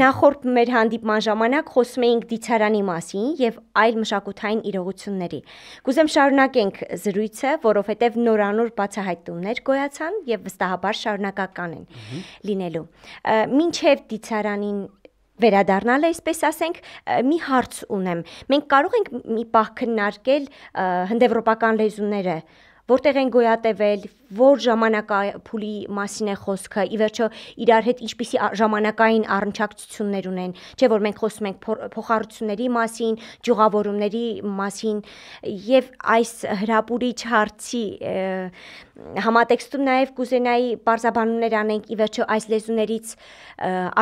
Նախորդ մեր հանդիպման ժամանակ խոսում էինք դիցարանի մասին եւ այլ մշակութային իրողությունների։ Կուզեմ շարունակենք զրույցը, որովհետեւ նորանոր բացահայտումներ գոյացան եւ վստահաբար շարունակական են լինելու։ Մինչև դիցարանին վերադառնալ այսպես ասենք մի հարց ունեմ մենք կարող ենք մի պահ քննարկել հնդեվրոպական լեզուները որտեղ են գոյատևել, որ ժամանակափուլի մասին է խոսքը, ի վերջո իրար հետ ինչպիսի ժամանակային առնչակցություններ ունեն, չէ որ մենք խոսում ենք փոխառությունների մասին, ճյուղավորումների մասին եւ այս հրապուրիչ հարցի համատեքստում նաեւ կուզենայի բարձաբանումներ անենք ի վերջո այս լեզուներից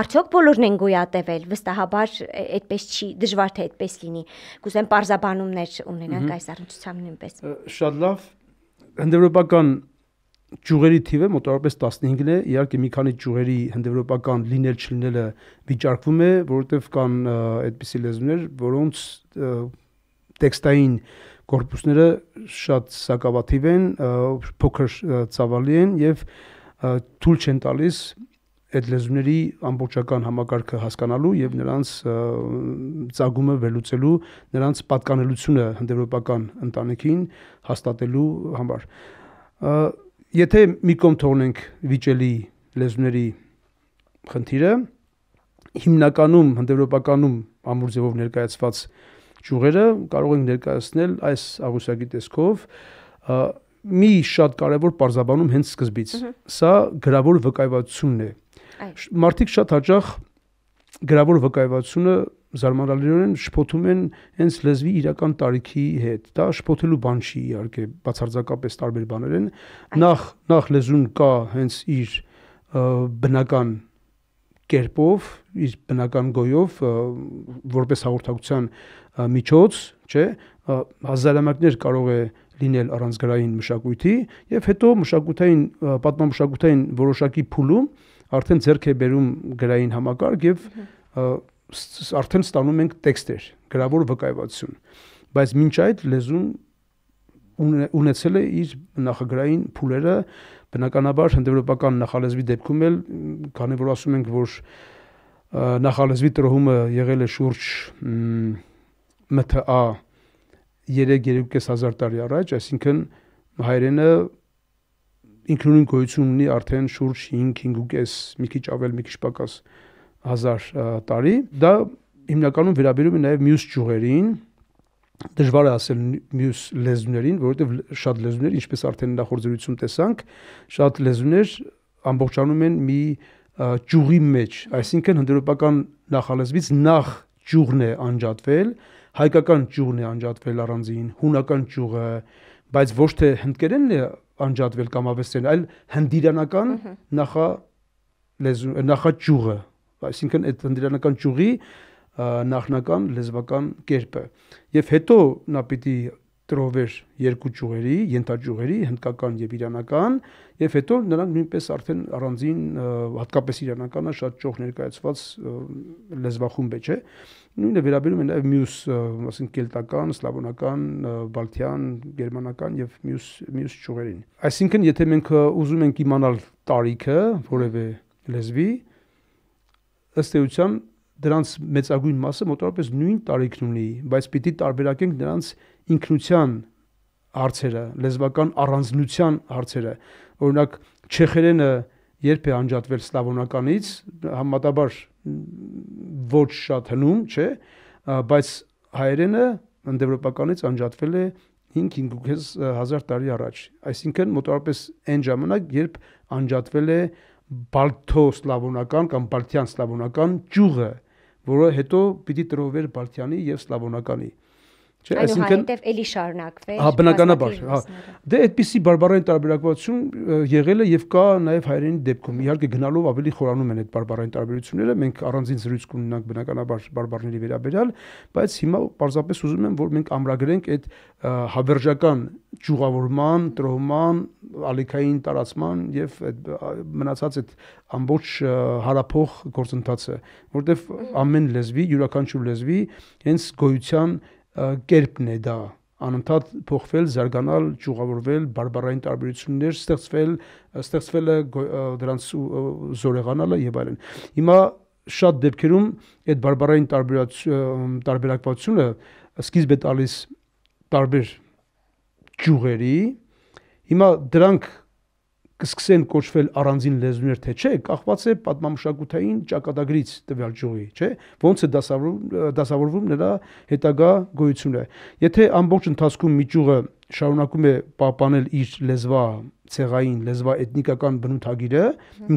արդյոք բոլորն են գոյատևել, վստահաբար այդպես չի, դժվար թե այդպես լինի։ Կուզեմ բարձաբանումներ ունենանք այս առնչությամբ նույնպես։ Շատ լավ, հնդեվրոպական ճյուղերի թիվը մոտավորապես 15-ն է, իհարկե մի քանի ճյուղերի հնդեվրոպական լինել չլինելը վիճարկվում է, որովհետև կան այդպիսի լեզուներ, որոնց տեքստային կորպուսները շատ սակավաթիվ են, փոքր ծավալի են եւ թույլ չեն տալիս այդ լեզուների ամբողջական համակարգը հասկանալու եւ նրանց ծագումը վերլուծելու, նրանց պատկանելությունը հնդեվրոպական ընտանիքին հաստատելու համար։ Եթե մի կողմ թողնենք վիճելի լեզուների խնդիրը, հիմնականում հնդեվրոպականում ամուր ձևով ներկայացված ճյուղերը կարող ենք ներկայացնել այս աղյուսակի տեսքով մի շատ կարևոր բարձաբանում հենց սկզբից։ Սա գրավոր վկայվածությունն է Մարդիկ շատ հաճախ գրավոր վկայվածությունը զարմանալիորեն շփոթում են հենց լեզվի իրական տարիքի հետ։ Դա շփոթելու բան չի իհարկե, բացարձակապես տարբեր բաներ են։ Նախ նախ լեզուն կա հենց իր բնական կերպով, իր բնական գոյով որպես հաղորդակցության միջոց, չէ՞, հազարամյակներ կարող է լինել առանց գրային մշակույթի եւ հետո մշակութային պատմամշակութային որոշակի փուլում արդեն ձեռք է բերում գրային համակարգ եւ արդեն ստանում ենք տեքստեր, գրավոր վկայվածություն։ Բայց մինչ այդ լեզուն ունեցել է իր նախագրային փուլերը, բնականաբար հնդեվրոպական նախալեզվի դեպքում էլ, քանի որ ասում ենք, որ նախալեզվի տրոհումը եղել է շուրջ ՄԹԱ 3-3.5 տարի առաջ, այսինքն հայերենը ինքնուրույն գոյություն ունի արդեն շուրջ 5-5.5 մի քիչ ավել, մի քիչ պակաս 1000 տարի։ Դա հիմնականում վերաբերում է նաև մյուս ճյուղերին, դժվար է ասել մյուս լեզուներին, որովհետև շատ լեզուներ, ինչպես արդեն նախորդ զրույցում տեսանք, շատ լեզուներ ամբողջանում են մի ճյուղի մեջ, այսինքն հնդերոպական նախալեզվից նախ ճյուղն է անջատվել, հայկական ճյուղն է անջատվել առանձին, հունական ճյուղը, բայց ոչ թե հնդկերենն է անջատվել կամ ավեստել, այլ հնդիրանական նախա լեզու նախաճյուղը, այսինքն այդ հնդիրանական ճյուղի նախնական լեզվական կերպը։ Եվ հետո նա պիտի տրովեր երկու ճյուղերի, յենթաճյուղերի, հնդկական եւ իրանական, եւ հետո նրանք նույնպես արդեն առանձին հատկապես իրանականը շատ ճոխ ներկայացված լեզվախումբ է, չէ՞։ Նույնը վերաբերում է նաեւ մյուս, ասենք կելտական, սլավոնական, բալթյան, գերմանական եւ մյուս մյուս ճյուղերին։ Այսինքն, եթե մենք ուզում ենք իմանալ տարիքը որևէ լեզվի, ըստ էության դրանց մեծագույն մասը մոտավորապես նույն տարիքն ունի, բայց պիտի տարբերակենք նրանց ինքնության հարցերը, լեզվական առանձնության հարցերը։ Օրինակ չեխերենը երբ է անջատվել սլավոնականից, համատաբար ոչ շատ հնում, չէ, բայց հայերենը ընդեվրոպականից անջատվել է 5-5000 տարի առաջ։ Այսինքն մոտավորապես այն ժամանակ, երբ անջատվել է բալթո-սլավոնական կամ բալթյան-սլավոնական ճյուղը, որը հետո պիտի տրովեր բալթյանի եւ սլավոնականի։ Չէ, այսինքն այնուհետև էլի շարունակվեց։ Հա, բնականաբար, հա։ Դե այդպիսի բարբարային տարբերակվածություն եղել է եւ կա նաեւ հայերենի դեպքում։ Իհարկե գնալով ավելի խորանում են այդ բարբարային տարբերությունները։ Մենք առանձին զրույց կունենանք բնականաբար բարբարների վերաբերյալ, բայց հիմա պարզապես ուզում եմ, որ մենք ամրագրենք այդ հավերժական ճյուղավորման, տրոհման, ալիքային տարածման եւ այդ մնացած այդ ամբողջ հարափող գործընթացը, որտեղ ամեն լեզվի, յուրաքանչյուր լեզվի հենց գոյության կերպն է դա անընդհատ փոխվել, զարգանալ, ճյուղավորվել, բարբարային տարբերություններ ստեղծվել, ստեղծվելը դրանց զորեղանալը եւ այլն։ Հիմա շատ դեպքերում այդ բարբարային տարբերակվածությունը սկիզբ է տալիս տարբեր ճյուղերի։ Հիմա դրանք կսկսեն կոչվել առանձին լեզուներ թե չէ, կախված է պատմամշակութային ճակատագրից տվյալ ժողովի, չէ, ոնց է դասավորվում դասավորվում նրա հետագա գոյությունը։ Եթե ամբողջ ընթացքում միջուղը շարունակում է պահպանել իր լեզվա ցեղային լեզվա էթնիկական բնութագիրը,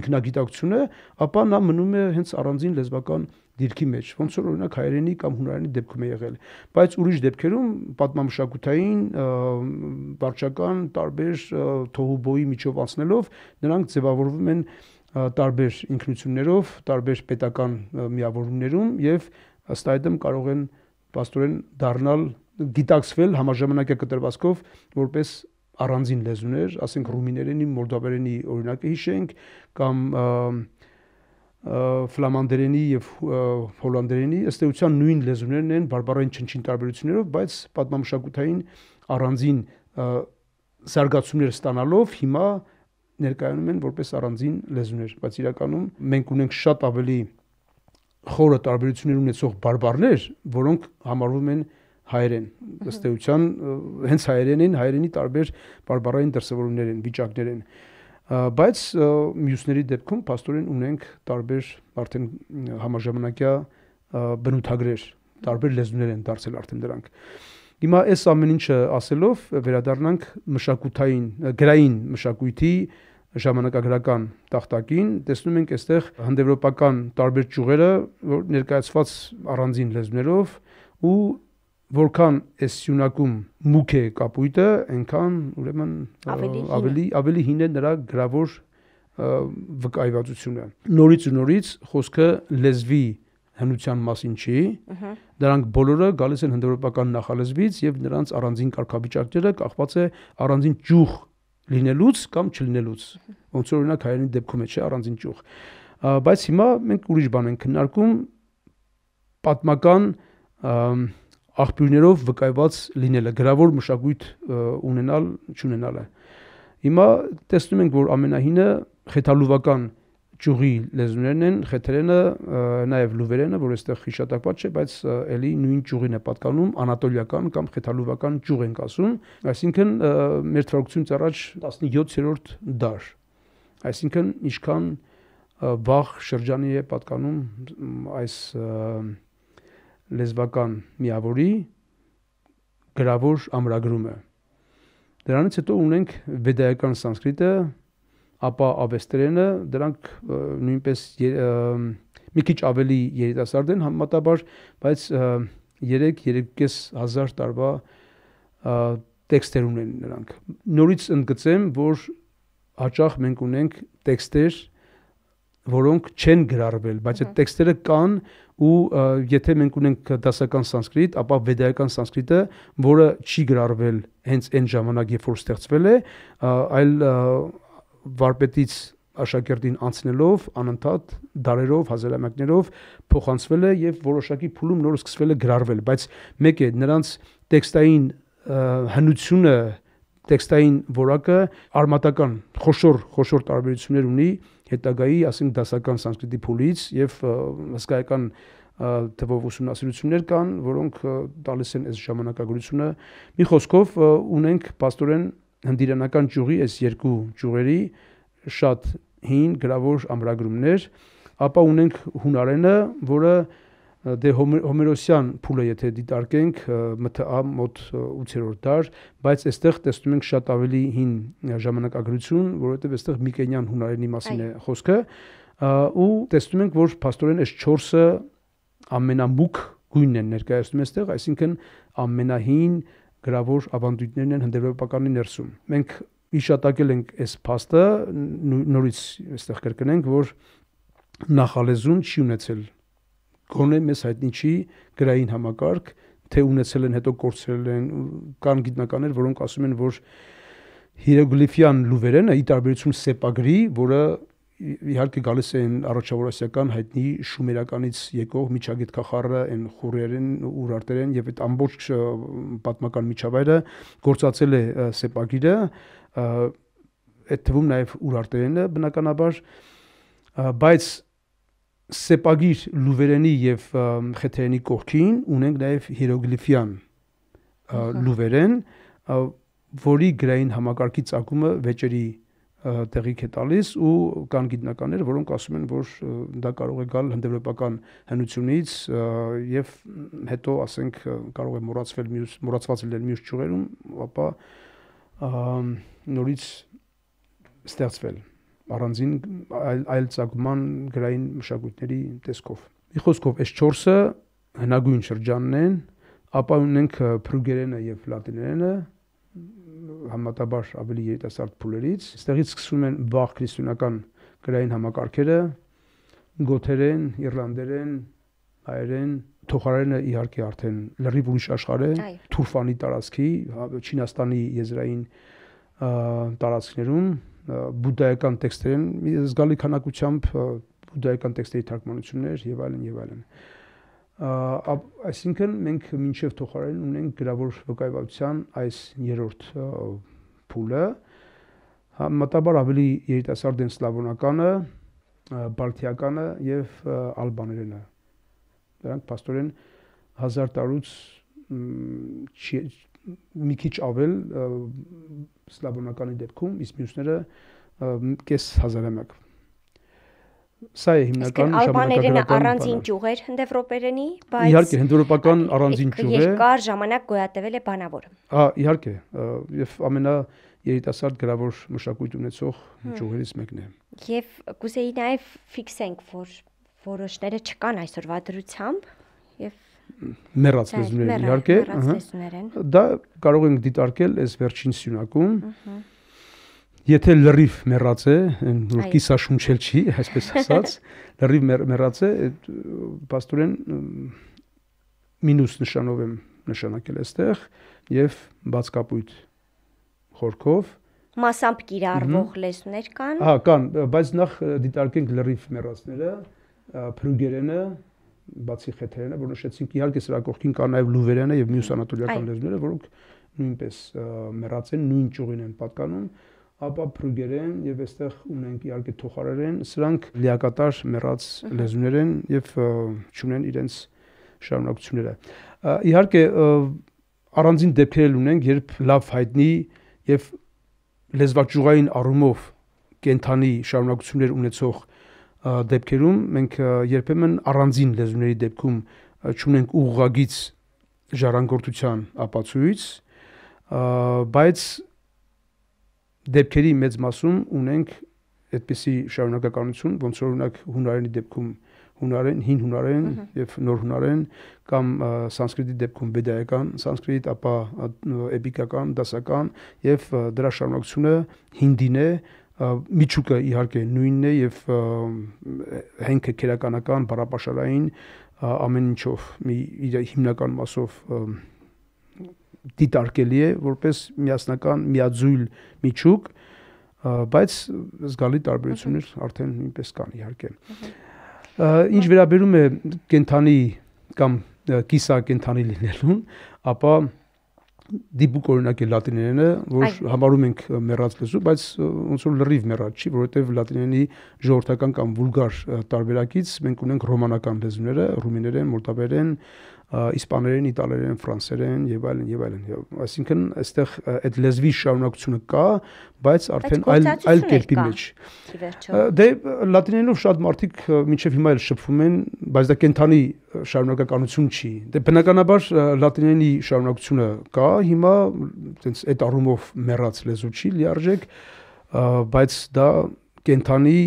ինքնագիտակցությունը, ապա նա մնում է հենց առանձին լեզվական դիրքի մեջ, ոնց որ օրինակ հայերենի կամ հունարենի դեպքում է եղել, բայց ուրիշ դեպքերում պատմամշակութային վարչական տարբեր թողուբոյի միջով անցնելով նրանք ձևավորվում են տարբեր ինքնություններով, տարբեր պետական միավորումներում եւ ըստ այդմ կարող են աստորեն դառնալ դիտակցվել համաժամանակյա կտրվածքով որպես առանձին լեզուներ, ասենք ռումիներենի, մորդավերենի օրինակը հիշենք կամ և, ֆլամանդերենի եւ հոլանդերենի ըստ էության նույն լեզուներն են բարբարային չնչին տարբերություններով, բայց պատմամշակութային առանձին զարգացումներ ստանալով հիմա ներկայանում են որպես առանձին լեզուներ, բայց իրականում մենք ունենք շատ ավելի խորը տարբերություններ ունեցող բարբարներ, որոնք համարվում են հայերեն ըստ էության հենց հայերեն են հայերենի տարբեր բարբարային դրսևորումներ են վիճակներ են բայց մյուսների դեպքում աստորեն ունենք տարբեր արդեն համաժամանակյա բնութագրեր, տարբեր լեզուներ են դարձել արդեն դրանք։ Հիմա այս ամեն ինչը ասելով վերադառնանք մշակութային գրային մշակույթի ժամանակագրական տախտակին տեսնում ենք այստեղ հնդեվրոպական տարբեր ճյուղերը որ ներկայացված առանձին լեզուներով ու որքան այս սյունակում մուք է կապույտը, այնքան ուրեմն ավելի ավելի հին է նրա գրավոր վկայվածությունը։ Նորից ու նորից խոսքը լեզվի հնության մասին չի։ Դրանք բոլորը գալիս են հնդեվրոպական նախալեզվից եւ նրանց առանձին կարգավիճակները կախված է առանձին ճյուղ լինելուց կամ չլինելուց։ Ոնց որ օրինակ հայերեն դեպքում է, չէ, առանձին ճյուղ։ Բայց հիմա մենք ուրիշ բան ենք քննարկում պատմական և, աղբյուրներով վկայված լինելը, գրավոր մշակույթ ունենալ, չունենալը։ Հիմա տեսնում ենք, որ ամենահինը խեթալուվական ճյուղի լեզուներն են, խեթերենը, նաև լուվերենը, որ այստեղ հիշատակված չէ, բայց ելի նույն ճյուղին է պատկանում, անատոլիական կամ խեթալուվական ճյուղ ենք ասում, այսինքն մեր թվարկությունից առաջ 17-րդ դար։ Այսինքն ինչքան վաղ շրջանի է պատկանում այս և, լեզվական միավորի գրավոր ամրագրումը։ Դրանից հետո ունենք վեդայական սանսկրիտը, ապա ավեստերենը, դրանք նույնպես մի քիչ ավելի երիտասարդ են համապատաբար, բայց 3-3.5 հազար տարվա տեքստեր ունեն նրանք։ Նորից ընդգծեմ, որ հաճախ մենք ունենք տեքստեր, որոնք չեն գրառվել, բայց այդ տեքստերը կան ու եթե մենք ունենք դասական սանսկրիտ, ապա վեդայական սանսկրիտը, որը չի գրառվել հենց այն ժամանակ, երբ որ ստեղծվել է, այլ վարպետից աշակերտին անցնելով անընդհատ դարերով, հազարամյակներով փոխանցվել է եւ որոշակի փուլում նոր սկսվել է գրառվել, բայց մեկ է նրանց տեքստային հնությունը տեքստային որակը արմատական խոշոր խոշոր տարբերություններ ունի հետագայի, ասենք դասական սանսկրիտի փուլից եւ հսկայական թվով ուսումնասիրություններ կան, որոնք տալիս են այս ժամանակագրությունը։ Մի խոսքով ունենք աստորեն հնդիրանական ճյուղի այս երկու ճյուղերի շատ հին գրավոր ամրագրումներ, ապա ունենք հունարենը, որը դե հոմերոսյան փուլը եթե դիտարկենք մթա մոտ 8-րդ դար, բայց այստեղ տեսնում ենք շատ ավելի հին ժամանակագրություն, որովհետև այստեղ միկենյան հունարենի մասին է խոսքը, ու տեսնում ենք, որ փաստորեն այս 4-ը ամենամուկ գույնն են ներկայացնում այստեղ, այսինքն ամենահին գրավոր ավանդույթներն են հնդեվրոպականի ներսում։ Մենք հիշատակել ենք այս փաստը, նորից այստեղ կրկնենք, որ նախալեզուն չի ունեցել գոնե մեզ հայտնի չի գրային համակարգ, թե ունեցել են, հետո կորցրել են, կան գիտնականներ, որոնք ասում են, որ հիերոգլիֆյան լուվերենը ի տարբերություն սեպագրի, որը իհարկե գալիս է այն առաջավորասիական հայտնի շումերականից եկող միջագետքախառը, այն խուրերեն, ուրարտերեն եւ այդ ամբողջ պատմական միջավայրը գործածել է սեպագիրը, այդ թվում նաեւ ուրարտերենը բնականաբար, բայց սեպագիր լուվերենի եւ խեթերենի կողքին ունենք նաեւ հիերոգլիֆիան լուվերեն, որի գրային համակարգի ցակումը վեճերի տեղիք է տալիս ու կան գիտնականներ, որոնք ասում են, որ դա կարող է գալ հնդեվրոպական հնությունից եւ հետո ասենք կարող է մոռացվել մյուս մոռացված լինել մյուս ճյուղերում, ապա նորից ստեղծվել։ Ա, առանձին այլ այլ ցակման գրային մշակույթների տեսքով։ Մի խոսքով, այս 4-ը հնագույն շրջանն են, ապա ունենք փրուգերենը եւ լատիներենը համատաբար ավելի երիտասարդ փուլերից։ Այստեղից սկսվում են վաղ քրիստոնական գրային համակարգերը, գոթերեն, իռլանդերեն, հայերեն, թողարենը իհարկե արդեն լրիվ ուրիշ աշխարհ է, Թուրքանի տարածքի, Չինաստանի եզրային տարածքներում բուդայական տեքստերեն զգալի քանակությամբ բուդայական տեքստերի թարգմանություններ եւ այլն եւ այլն։ Այսինքն մենք մինչև թողարեն ունենք գրավոր վկայվածության այս երրորդ փուլը համատարար ավելի երիտասարդ են սլավոնականը, բալթիականը եւ ալբաներենը։ Դրանք աստորեն 1000 տարուց մի քիչ ավել սլաբոնականի դեպքում, իսկ մյուսները կես հազարամյակ։ Սա է հիմնական ժամանակագրական առանձին ճյուղեր հնդեվրոպերենի, բայց իհարկե հնդեվրոպական առանձին ճյուղ է։ Երկար ժամանակ գոյատևել է բանավորը։ Ահա, իհարկե, եւ ամենա երիտասարդ գրավոր մշակույթ ունեցող ճյուղերից մեկն է։ Եվ գուցեի նաեւ ֆիքսենք, որ որոշները չկան այսօրվա դրությամբ, մեռած լեզուներ են իհարկե, ահա։ Դա կարող ենք դիտարկել այս վերջին սյունակում։ Եթե լրիվ մեռած է, կիսաշունչել չի, այսպես ասած, լրիվ մեռած է, պաստորեն մինուս նշանով եմ նշանակել այստեղ եւ բացկապույտ խորքով մասամբ կիրառվող լեզուներ կան։ Հա, կան, բայց նախ դիտարկենք լրիվ մեռածները, փրուգերենը, բացի խեթերենը, որ նշեցինք, իհարկե սրա կողքին կա նաև լուվերենը եւ մյուս անատոլիական լեզուները, որոնք նույնպես մեռած են, նույն ճյուղին են պատկանում, ապա փրուգերեն եւ այստեղ ունենք իհարկե թոխարերեն, սրանք լիակատար մեռած լեզուներ են եւ ճունեն իրենց շարունակությունները։ Իհարկե առանձին դեպքեր ունենք, երբ լավ հայտնի եւ լեզվաճյուղային առումով կենթանի շարունակություններ ունեցող դեպքերում մենք երբեմն առանձին լեզուների դեպքում չունենք ուղղագից ժառանգորդության ապացույց, բայց դեպքերի մեծ մասում ունենք այդպիսի շարունակականություն, ոնց որ օրինակ հունարենի դեպքում հունարեն, հին հունարեն եւ նոր հունարեն կամ սանսկրիտի դեպքում վեդայական սանսկրիտ, ապա էպիկական, դասական եւ դրա շարունակությունը հինդին է, միջուկը իհարկե նույնն է եւ հենքը քերականական բարապաշարային ամեն ինչով մի իր հիմնական մասով դիտարկելի է որպես միասնական միաձույլ միջուկ բայց զգալի տարբերություններ արդեն նույնպես կան իհարկե ինչ վերաբերում է կենթանի կամ կիսակենթանի լինելուն ապա դիպուկ օրինակ է լատիներենը, որ համարում ենք մեռած լեզու, բայց ոնց որ լրիվ մեռած չի, որովհետև լատիներենի ժողովրդական կամ վուլգար տարբերակից մենք ունենք ռոմանական լեզուները, ռումիներեն, մոլդավերեն, իսպաներեն, իտալերեն, ֆրանսերեն եւ այլն եւ այլն։ Այսինքն այստեղ այդ լեզվի շարունակությունը կա, բայց արդեն այլ այլ կերպի մեջ։ Դե լատիներենով շատ մարդիկ մինչեւ հիմա էլ շփվում են, բայց դա կենթանի շարունակականություն չի։ Դե բնականաբար լատիներենի շարունակությունը կա, հիմա այսպես այդ առումով մեռած լեզու չի լիարժեք, բայց դա կենթանի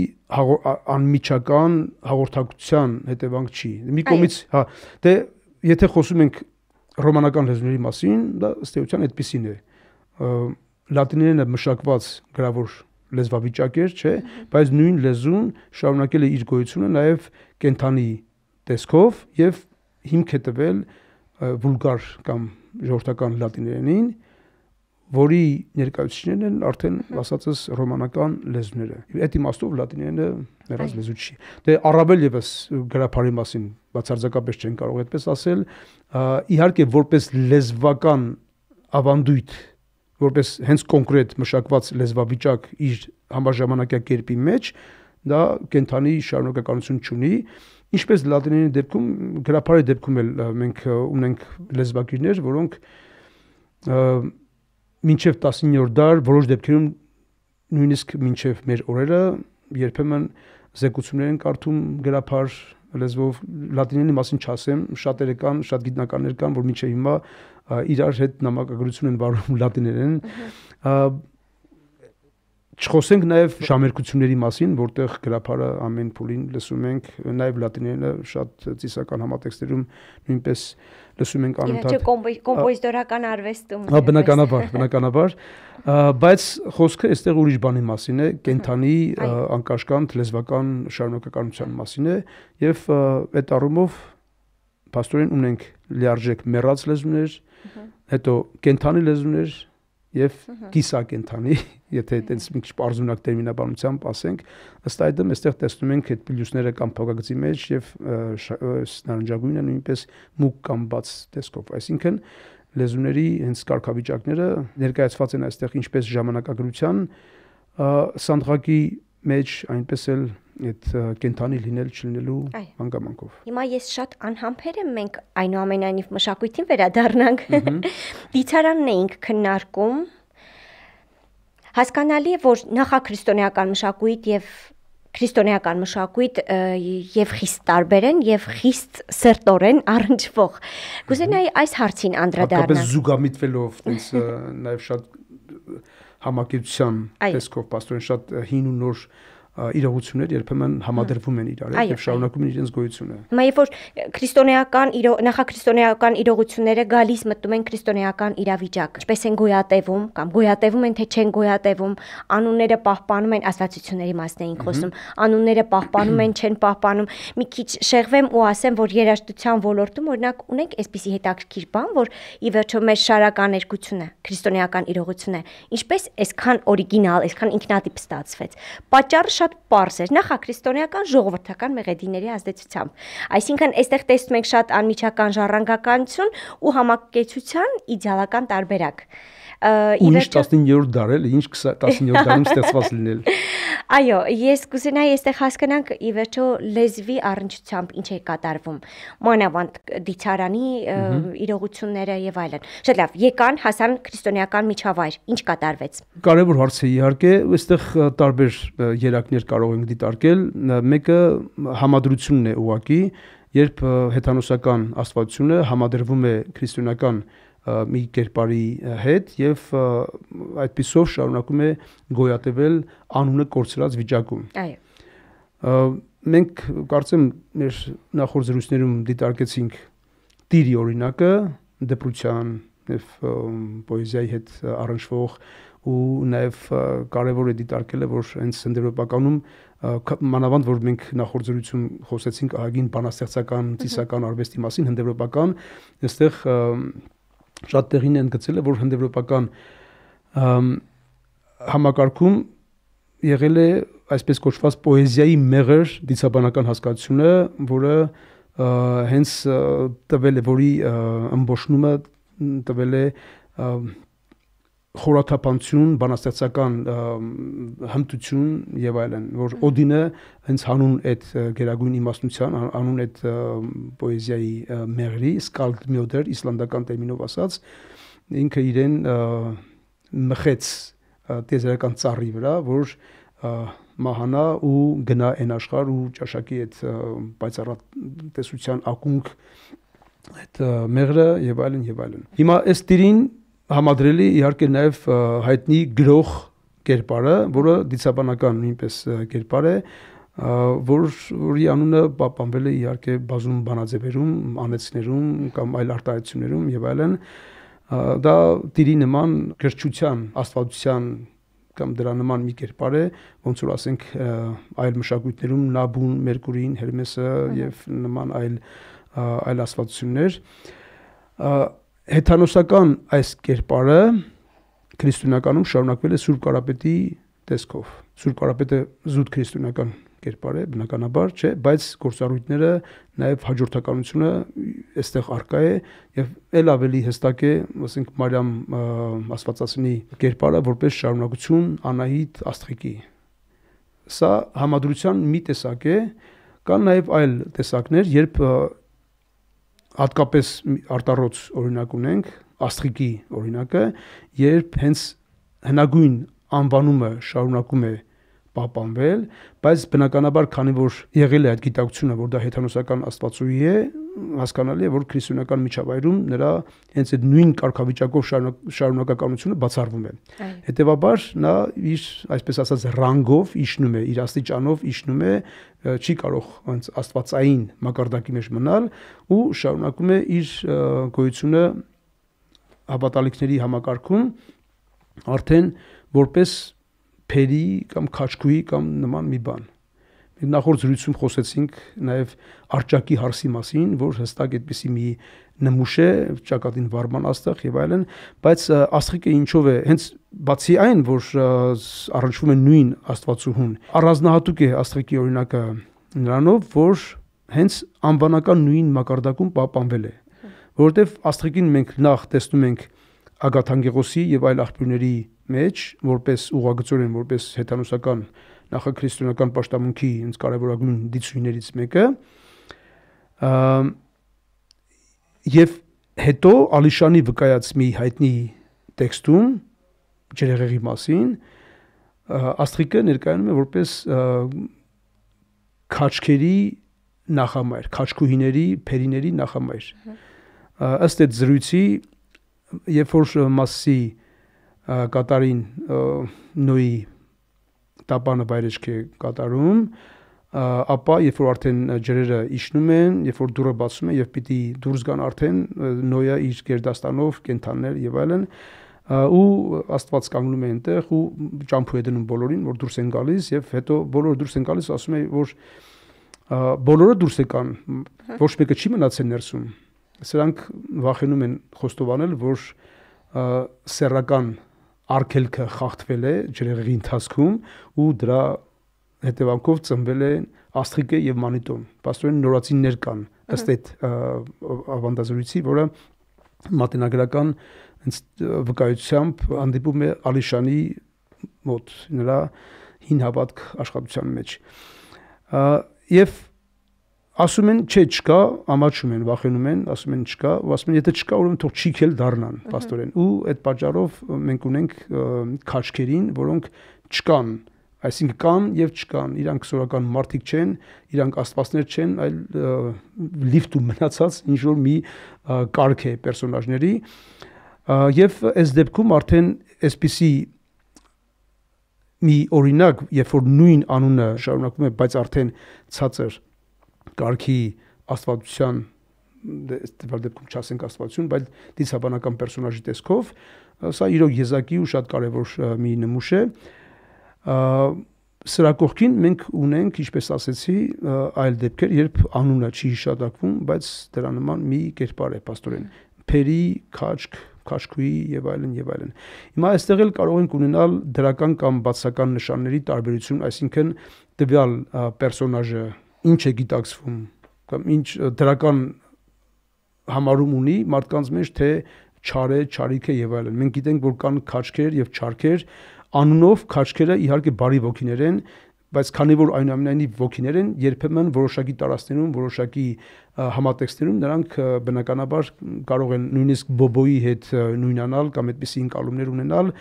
անմիջական հաղորդակցության հետևանք չի։ Մի կողմից, հա, դե եթե խոսում ենք ռոմանական լեզուների մասին, դա ըստ էության այդպեսին է։ Լատիներենը մշակված գրավոր լեզվավիճակեր չէ, բայց նույն լեզուն շարունակել է իր գոյությունը նաև կենթանի տեսքով եւ հիմք է տվել վուլգար կամ ժողովրդական լատիներենին, որի ներկայացուցիչներն են արդեն ասածս ռոմանական լեզուները։ Այդ իմաստով լատիներենը ներած լեզու չի։ Դե առավել եւս գրաբարի մասին բացարձակապես չեն կարող այդպես ասել, իհարկե որպես լեզվական ավանդույթ, որպես հենց կոնկրետ մշակված լեզվավիճակ իր համաժամանակյա կերպի մեջ դա կենթանի շարունակականություն չունի, ինչպես լատիներեն դեպքում, գրաբարի դեպքում էլ մենք ունենք լեզվակիրներ, որոնք մինչև 19-րդ դար որոշ դեպքերում նույնիսկ մինչև մեր օրերը երբեմն զեկուցումներ են կարդում գրաբար լեզվով լատիներենի մասին չասեմ, շատերը կան, շատ գիտնականներ կան, որ մինչև հիմա իրար հետ նամակագրություն են վարում լատիներեն։ Չխոսենք նաև շամերկությունների մասին, որտեղ գրափարը ամեն փուլին լսում ենք, նաև լատիներենը շատ ծիսական համատեքստերում նույնպես լսում ենք անընդհատ։ Չէ, կոմպոզիտորական արվեստում։ Հա, բնականաբար, բնականաբար, բայց խոսքը այստեղ ուրիշ բանի մասին է, կենթանի անկաշկանդ լեզվական շարունակականության մասին է եւ այդ առումով Պաստորին ունենք լիարժեք մեռած լեզուներ, հետո կենթանի լեզուներ, եւ կիսակենթանի, եթե այտենց մի քիչ բարձունակ տերմինաբանությամբ ասենք, ըստ այդմ այստեղ տեսնում ենք այդ բլյուզները կամ փակագծի մեջ եւ նարնջագույնը նույնպես մուկ կամ բաց տեսքով, այսինքն լեզուների հենց կարգավիճակները ներկայացված են այստեղ ինչպես ժամանակագրության սանդղակի մեջ, այնպես էլ այդ կենթանի լինել չլինելու հանգամանքով։ Հիմա ես շատ անհամբեր եմ, մենք այնուամենայնիվ մշակույթին վերադառնանք։ Դիցարանն էինք քննարկում։ Հասկանալի է, որ նախաքրիստոնեական մշակույթ եւ քրիստոնեական մշակույթ եւ խիստ տարբեր են եւ խիստ սերտորեն առնչվող։ Գուզենայի այս հարցին անդրադառնալ։ Հակոբես զուգամիտվելով, ինձ նաեւ շատ համակերպության տեսքով, աստորեն շատ հին ու նոր իրողություններ երբեմն համադրվում են իրար եւ շարունակում են իրենց գոյությունը։ Հիմա երբ որ քրիստոնեական նախաքրիստոնեական իրողությունները գալիս մտնում են քրիստոնեական իրավիճակ, ինչպես են գոյատևում կամ գոյատևում են թե չեն գոյատևում, անունները պահպանում են աստվածությունների մասն էինք խոսում, անունները պահպանում են, չեն պահպանում։ Մի քիչ շեղվեմ ու ասեմ, որ երաժշտության ոլորտում օրինակ ունենք այսպիսի հետաքրքիր բան, որ ի վերջո մեր շարականերգությունը, քրիստոնեական իրողությունը, ինչպես այսքան օրիգինալ, այսքան ինքնատիպ ստացվեց։ Պաճառը շատ པարզ էր, նախ քրիստոնեական ժողովրդական մեղեդիների ազդեցությամբ։ Այսինքն այստեղ տեսնում ենք շատ անմիջական ժառանգականություն ու համակեցության իդեալական տարբերակ։ Ուրիշ 19-րդ դար էլ, ինչ 19-րդ դարում ստեղծված լինել։ Այո, ես կուզենայի այստեղ հասկանանք ի վերջո լեզվի առնչությամբ ինչ է կատարվում։ Մանավանդ դիցարանի իրողությունները եւ այլն։ Շատ լավ, եկան, հասան քրիստոնեական միջավայր, ինչ կատարվեց։ Կարևոր հարց է իհարկե, այստեղ տարբեր երակներ կարող ենք դիտարկել։ Մեկը համադրությունն է ուղակի, երբ հեթանոսական աստվածությունը համադրվում է քրիստոնեական մի կերպարի հետ եւ այդպիսով շարունակում է գոյատևել անունը կորցրած վիճակում։ Այո։ Մենք կարծեմ մեր նախորդ զրույցներում դիտարկեցինք Տիրի օրինակը դպրության եւ պոեզիայի հետ առնչվող ու նաեւ կարեւոր է դիտարկելը որ հենց սնդերոպականում մանավանդ որ մենք նախորդ զրույցում խոսեցինք ահագին բանաստեղծական, ծիսական արվեստի մասին, հնդեվրոպական, այստեղ շատ տեղին են գցել է, որ հնդեվրոպական համակարգում եղել է այսպես կոչված պոեզիայի մեղր դիցաբանական հասկացությունը, որը հենց տվել է, որի ըմբոշնումը տվել է խորաթափանցություն, բանաստեղծական հմտություն եւ այլն, որ Օդինը հենց հանուն այդ գերագույն իմաստնության, հա, հանուն այդ պոեզիայի մեղրի, սկալդմյոդեր իսլանդական տերմինով ասած, ինքը իրեն մխեց տեզերական ծառի վրա, որ մահանա ու գնա այն աշխարհ ու ճաշակի այդ պայծառատեսության ակունք այդ մեղրը եւ այլն եւ այլն։ Հիմա այս տիրին համադրելի իհարկե նաև հայտնի գրող կերպարը, որը դիցաբանական նույնպես կերպար է, որ որի անունը պահպանվել է իհարկե բազում բանաձևերում, անեցներում կամ այլ արտահայտություններում եւ այլն դա տիրի նման գրչության, աստվածության կամ դրա նման մի կերպար է, ոնց որ ասենք այլ մշակույթներում Նաբուն, Մերկուրին, Հերմեսը եւ նման այլ այլ աստվածություններ Հեթանոսական այս կերպարը քրիստոնեականում շարունակվել է Սուրբ Կարապետի տեսքով։ Սուրբ Կարապետը զուտ քրիստոնեական կերպար է, բնականաբար, չէ, բայց գործառույթները նաև հաջորդականությունը այստեղ արկա է եւ ել ավելի հստակ է, ասենք Մարիամ Աստվածածնի կերպարը որպես շարունակություն Անահիտ Աստղիկի։ Սա համադրության մի տեսակ է, կան նաև այլ տեսակներ, երբ հատկապես արտառոց օրինակ ունենք, աստղիկի օրինակը, երբ հենց հնագույն անվանումը շարունակում է պահպանվել, բայց բնականաբար քանի որ եղել է այդ գիտակցությունը, որ դա հեթանոսական աստվածուհի է, հասկանալի է, որ քրիստոնեական միջավայրում նրա հենց այդ նույն կարգավիճակով շարունակականությունը բացառվում է։ Հետևաբար նա իր, այսպես ասած, ռանգով իջնում է, իր աստիճանով իջնում է, չի կարող հենց աստվածային մակարդակի մեջ մնալ ու շարունակում է իր գոյությունը հավատալիքների համակարգում արդեն որպես փերի կամ քաչքուի կամ նման մի բան։ Մենք նախորդ զրույցում խոսեցինք նաև արճակի հարսի մասին, որ հստակ այդպիսի մի նմուշ է ճակատին վարման աստղ եւ այլն, բայց աստղիկը ինչով է հենց բացի այն, որ առնչվում է նույն աստվածուհուն, առանձնահատուկ է աստղիկի օրինակը նրանով, որ հենց անվանական նույն մակարդակում պահպանվել է, որովհետեւ աստղիկին մենք նախ տեսնում ենք Ագաթանգեղոսի եւ այլ աղբյուրների մեջ, որպես ուղագծորեն, որպես հեթանոսական նախաքրիստոնական պաշտամունքի ինձ կարևորագույն դիցույներից մեկը եւ հետո Ալիշանի վկայացմի հայտնի տեքստում ջրեղեղի մասին աստղիկը ներկայանում է որպես քաչքերի նախամայր, քաչքուհիների, փերիների նախամայր։ Ըստ այդ զրույցի, երբ որ մասի կատարին նոյի տապանը վայրեջք է կատարում, ապա երբ որ արդեն ջրերը իջնում են, երբ որ դուրը բացում են եւ պիտի դուրս գան արդեն նոյա իր գերդաստանով կենթաններ եւ այլն, ու աստված կանգնում է այնտեղ ու ճամփու է դնում բոլորին, որ դուրս են գալիս եւ հետո բոլորը դուրս են գալիս, ասում է որ բոլորը դուրս եկան, ոչ մեկը չի մնացել ներսում։ Սրանք վախենում են խոստովանել, որ սերական արկելքը խախտվել է ջրեղի ընթացքում ու դրա հետևանքով ծնվել են աստղիկը եւ մանիտոն։ Պաստորեն նորացիններ կան ըստ այդ ավանդազրույցի, որը մատենագրական հենց վկայությամբ հանդիպում է Ալիշանի մոտ նրա հին հավատք աշխատության մեջ։ Եվ ասում են, չէ, չկա, ամաչում են, վախենում են, ասում են չկա, ու ասում են, եթե չկա, ուրեմն թող չիքել դառնան, աստորեն։ Ու այդ պատճառով մենք ունենք քաչքերին, որոնք չկան, այսինքն կան եւ չկան, իրանք սորական մարդիկ չեն, իրանք աստվածներ չեն, այլ լիֆտում մնացած ինչ որ մի կարգ է պերսոնաժների։ Եվ այս դեպքում արդեն այսպիսի մի օրինակ, երբ որ նույն անունը շարունակվում է, բայց արդեն ցածր կարքի աստվածության դե- դեպքում դեպքում չասենք աստվածություն, բայց դիցաբանական պերսոնաժի տեսքով սա իրոք եզակի ու շատ կարևոր մի նմուշ է։ Սրա կողքին մենք ունենք, ինչպես ասեցի, այլ դեպքեր, երբ անունը չի հիշատակվում, բայց դրա նման մի կերպար է աստորեն։ Փերի, քաչք, քաշքուի եւ այլն եւ այլն։ Հիմա այստեղ էլ կարող ենք ունենալ դրական կամ բացական նշանների տարբերություն, այսինքն տվյալ պերսոնաժը ինչ է գիտակցվում կամ ինչ դրական համարում ունի մարդկանց մեջ թե չարը, չարիքը եւ այլն։ Մենք գիտենք, որ կան քաչքեր եւ չարքեր, անունով քաչքերը իհարկե բարի ոգիներ են, բայց քանի որ այնուամենայնիվ ոգիներ են, երբեմն որոշակի տարածներում, որոշակի համատեքստերում նրանք բնականաբար կարող են նույնիսկ բոբոյի հետ նույնանալ կամ այդպիսի ընկալումներ ունենալ,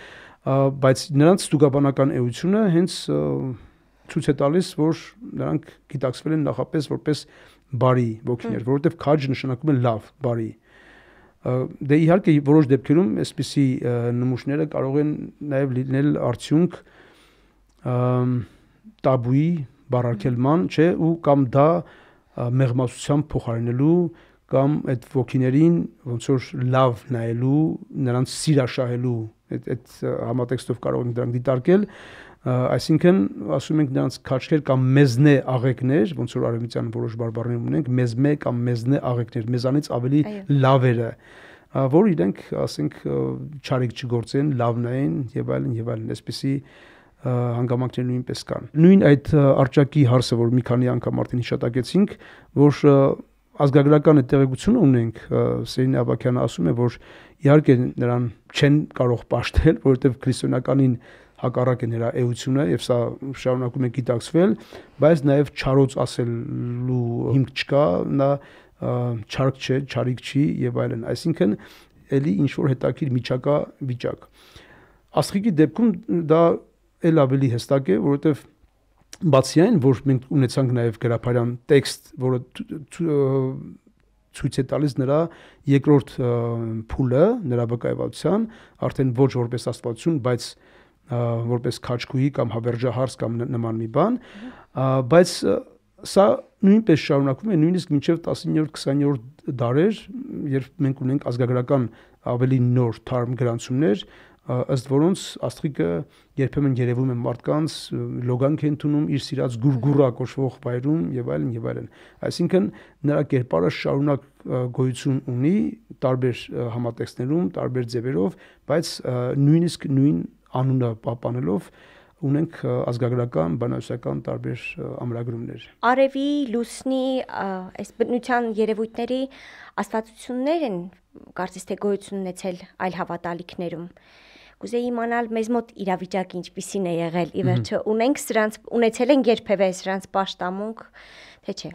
բայց նրանց ստուգաբանական էությունը հենց և, ցույց է տալիս, որ նրանք գիտակցվել են նախապես որպես բարի ոգիներ, որովհետև քաջ նշանակում է լավ, բարի։ Դե իհարկե որոշ դեպքերում այսպիսի նմուշները կարող են նաև լինել արդյունք տաբուի բարարկելման, չէ, ու կամ դա մեղմասությամբ փոխարինելու կամ այդ ոգիներին ոնց որ լավ նայելու, նրանց սիրաշահելու այդ այդ համատեքստով կարող ենք դրանք դիտարկել, դի այսինքն ասում ենք նրանց քաչքեր կամ մեզնե աղեկներ, ոնց որ արևմտյան որոշ բարբարներ ունենք, մեզմե կամ մեզնե աղեկներ, մեզանից ավելի լավերը, որ իրենք ասենք չարիք չգործեն, լավնային եւ այլն եւ այլն, այսպիսի հանգամանքներ նույնպես կան։ Նույն այդ արճակի հարցը, որ մի քանի անգամ արդեն հիշատակեցինք, որ ազգագրական այդ տեղեկությունը ունենք, Սերին Աբակյանը ասում է, որ իհարկե նրան չեն կարող ճաշտել, որովհետև քրիստոնականին հակառակը նրա էությունը եւ սա շարունակում է գիտակցվել, բայց նաեւ չարոց ասելու հիմք չկա, նա չարք չէ, չարիք չի եւ այլն։ Այսինքն էլի ինչ որ հետաքրիր միջակա վիճակ։ Աստղիկի դեպքում դա էլ ավելի հստակ է, որովհետեւ բացի այն, որ մենք ունեցանք նաև գրաբարյան տեքստ, որը ցույց է տալիս նրա երկրորդ փուլը, նրա վկայվածության, արդեն ոչ որպես աստվածություն, բայց և, որպես քաչքուհի կամ հավերժահարս կամ նման մի բան, բայց սա նույնպես շարունակվում է նույնիսկ մինչև 19-րդ 20-րդ դարեր, երբ մենք ունենք ազգագրական ավելի նոր թարմ գրանցումներ, ըստ որոնց աստղիկը երբեմն երևում է մարդկանց լոգանք է ընդունում իր սիրած գուրգուրա կոչվող բայրում եւ այլն եւ այլն այսինքն նրա կերպարը շարունակ գոյություն ունի տարբեր համատեքստներում տարբեր ձևերով բայց նույնիսկ նույն անունը պահպանելով ունենք ազգագրական, բանասական տարբեր ամրագրումներ։ Արևի, լուսնի, այս բնության երևույթների աստվածություններ են կարծես թե գոյություն ունեցել այլ հավատալիքներում։ Կուզեի իմանալ մեզ մոտ իրավիճակը ինչպիսին է եղել։ Ի վերջո ունենք սրանց ունեցել են երբևէ սրանց աշտամունք, թե չէ,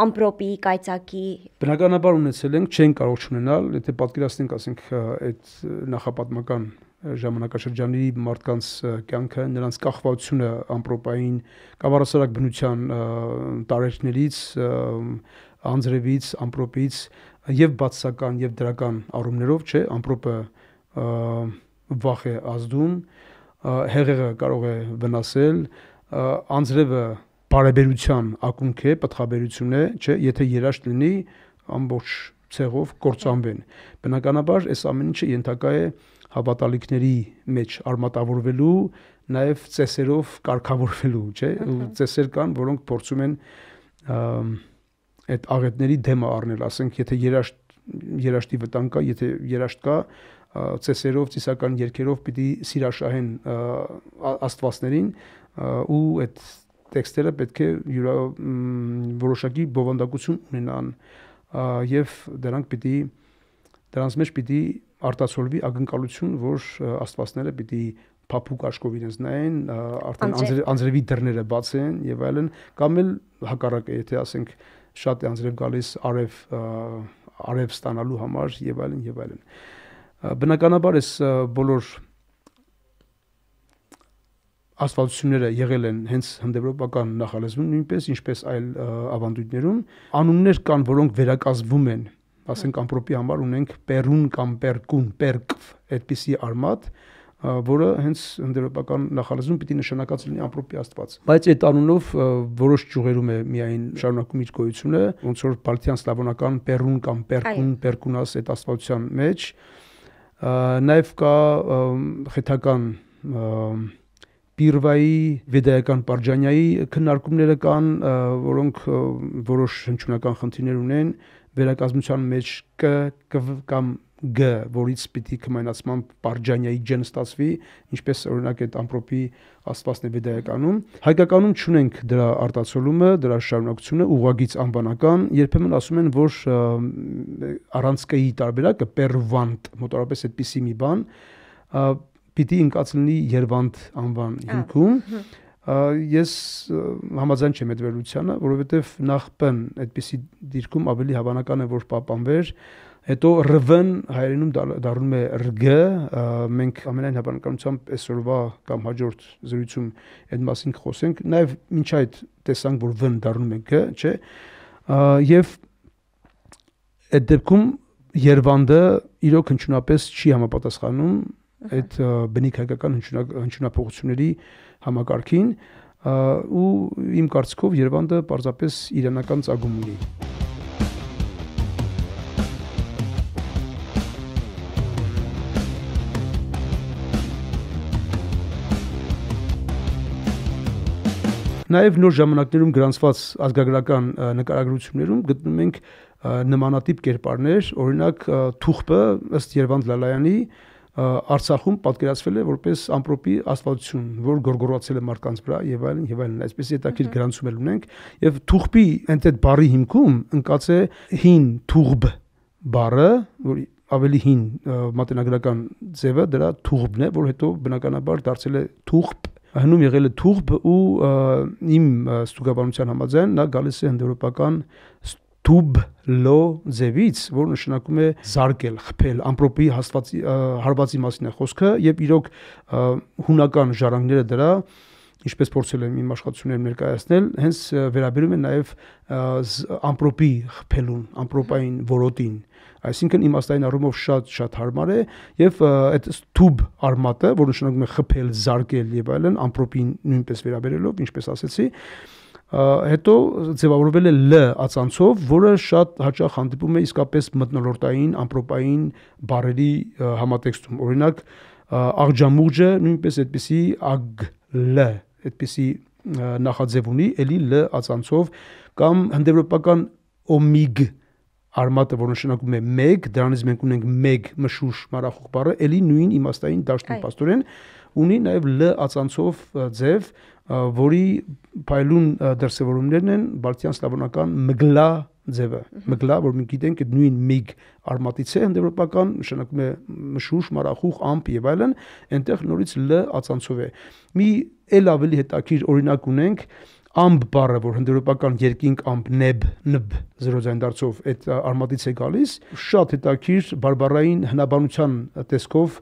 ամպրոպի, կայծակի։ Բնականաբար ունեցել ենք, չեն կարող չունենալ, եթե պատկերացնենք, ասենք, այդ նախապատմական ժամանակաշրջանի մարդկանց կյանքը, նրանց կախվածությունը ամպրոպային կամ առասարակ բնության տարեջներից, անձրևից, ամպրոպից եւ բացական եւ դրական առումներով, չէ, ամպրոպը վախ է ազդում, հեղեղը կարող է վնասել, անձրևը բարեբերության ակունք է, պատխաբերություն է, չէ, եթե երաշտ լինի, ամբողջ ցեղով կործանվեն։ Բնականաբար այս ամեն ինչը ենթակա է, ենթակայ է հավատալիքների մեջ արմատավորվելու, նաև ծեսերով կարգավորվելու, չէ՞։ Ու ծեսեր կան, որոնք փորձում են այդ աղետների դեմը առնել, ասենք, եթե երաշտ երաշտի վտանգ կա, եթե երաշտ կա, ծեսերով, ծիսական երկերով պիտի սիրաշահեն աստվածներին ու այդ տեքստերը պետք է յուրա որոշակի բովանդակություն ունենան եւ դրանք պիտի դրանց մեջ պիտի արտացոլվի ակնկալություն, որ աստվածները պիտի փափուկ աչքով իրենց նայեն, արդեն անձրևի դռները բաց են եւ այլն, կամ էլ հակառակը, եթե ասենք շատ է անձրև գալիս արև արև ստանալու համար եւ այլն եւ այլն։ Բնականաբար էս բոլոր աստվածությունները եղել են հենց հնդեվրոպական նախալեզվում նույնպես ինչպես այլ ավանդույթներում անուններ կան որոնք վերակազմվում են ասենք ամպրոպի համար ունենք Պերուն կամ Պերկուն, Պերկվ այդպիսի արմատ, որը հենց հնդերոպական նախարարություն պիտի նշանակած լինի ամպրոպի աստված։ Բայց այդ անունով որոշ ճյուղերում է միայն շարունակում իր գոյությունը, ոնց որ բալթյան սլավոնական Պերուն կամ Պերկուն, Պերկունաս այդ աստվածության մեջ նաև կա խեթական Պիրվայի վեդայական պարջանյայի քննարկումները կան, որոնք որոշ հնչյունական խնդիրներ ունեն, վերակազմության մեջ կ կամ գ, որից պիտի կմայնացման Պարջանյայի ջեն ստացվի, ինչպես օրինակ այդ ամպրոպի աստվածնեբեդայականում։ Հայկականում չունենք դրա արտացոլումը, դրա շարունակությունը ուղագից անբանական, երբեմն ասում են, որ առանց կայի տարբերակը պերվանտ, մոտավորապես այդպիսի մի բան, պիտի ընկած լինի Երվանդ անվան հիմքում։ Ա, ես համաձայն չեմ այդ վերլուծությանը, որովհետև նախ բն այդպիսի դիրքում ավելի հավանական է որ պապանվեր հետո ռվն հայերենում դառնում է ռգ մենք ամենայն հավանականությամբ այսօրվա կամ հաջորդ զրույցում այդ մասին կխոսենք նաև ինչ այդ տեսանք որ վ-ն դառնում է գ չէ եւ այդ դեպքում Երևանը իրոք հնչյունապես չի համապատասխանում այդ բնիկ հայկական հնչյունա հնչյունափողությունների հնչյունա համակարգին ու իմ կարծիքով Երևանը պարզապես իրանական ծագում ունի։ Նաև նոր ժամանակներում գրանցված ազգագրական նկարագրություններում գտնում ենք նմանատիպ կերպարներ, օրինակ թուղթը ըստ Երևան Լալայանի Արցախում պատկերացվել է որպես ամպրոպի աստվածություն, որ գորգորացել է մարդկանց վրա եւ այլն եւ այլն։ Այսպես հետաքրքիր գրանցում էլ ունենք եւ թուղբի ընդ այդ բարի հիմքում ընկած է հին թուղբ բառը, որ ավելի հին մատենագրական ձևը դրա թուղբն է, որ հետո բնականաբար դարձել է թուղբ հնում եղել է թուղբ ու իմ ստուգաբանության համաձայն նա գալիս է հնդեվրոպական դուբլո ձևից, որ նշանակում է զարգել, խփել, ամպրոպի հաստվածի հարվածի մասին է խոսքը եւ իրոք հունական ժառանգները դրա ինչպես փորձել եմ իմ աշխատություններում ներկայացնել, հենց վերաբերում են նաև ամպրոպի խփելուն, ամպրոպային որոտին, այսինքն իմաստային առումով շատ շատ հարմար է եւ այդ tube արմատը, որ նշանակում է խփել, զարգել եւ այլն, ամպրոպին նույնպես վերաբերելով, ինչպես ասացի, հետո ձևավորվել է Լ ածանցով, որը շատ հաճախ հանդիպում է իսկապես մտնոլորտային, ամպրոպային բարերի համատեքստում։ Օրինակ աղջամուղջը նույնպես այդպիսի ագ Լ, այդպիսի նախաձև ունի, էլի Լ ածանցով կամ հնդեվրոպական օմիգ արմատը, որ նշանակում է 1, դրանից մենք ունենք 1 մշուշ մարախուղ բառը, էլի նույն իմաստային դաշտում, աստորեն։ Այ ունի նաև Լ ածանցով ձև, որի փայլուն դրսևորումներն են բալտյան սլավոնական մգլա ձևը։ Մգլա, որ մենք գիտենք, այդ նույն միգ արմատից է հնդեվրոպական, նշանակում է մշուշ, մարախուխ, ամպ եւ այլն, այնտեղ նորից Լ ածանցով է։ Մի ել ավելի հետաքրիր օրինակ ունենք, ամբ բառը, որ հնդերոպական երկինք ամբ նեբ նբ զրոզային դարձով այդ արմատից է գալիս, շատ հետաքրիր բարբարային հնաբանության տեսքով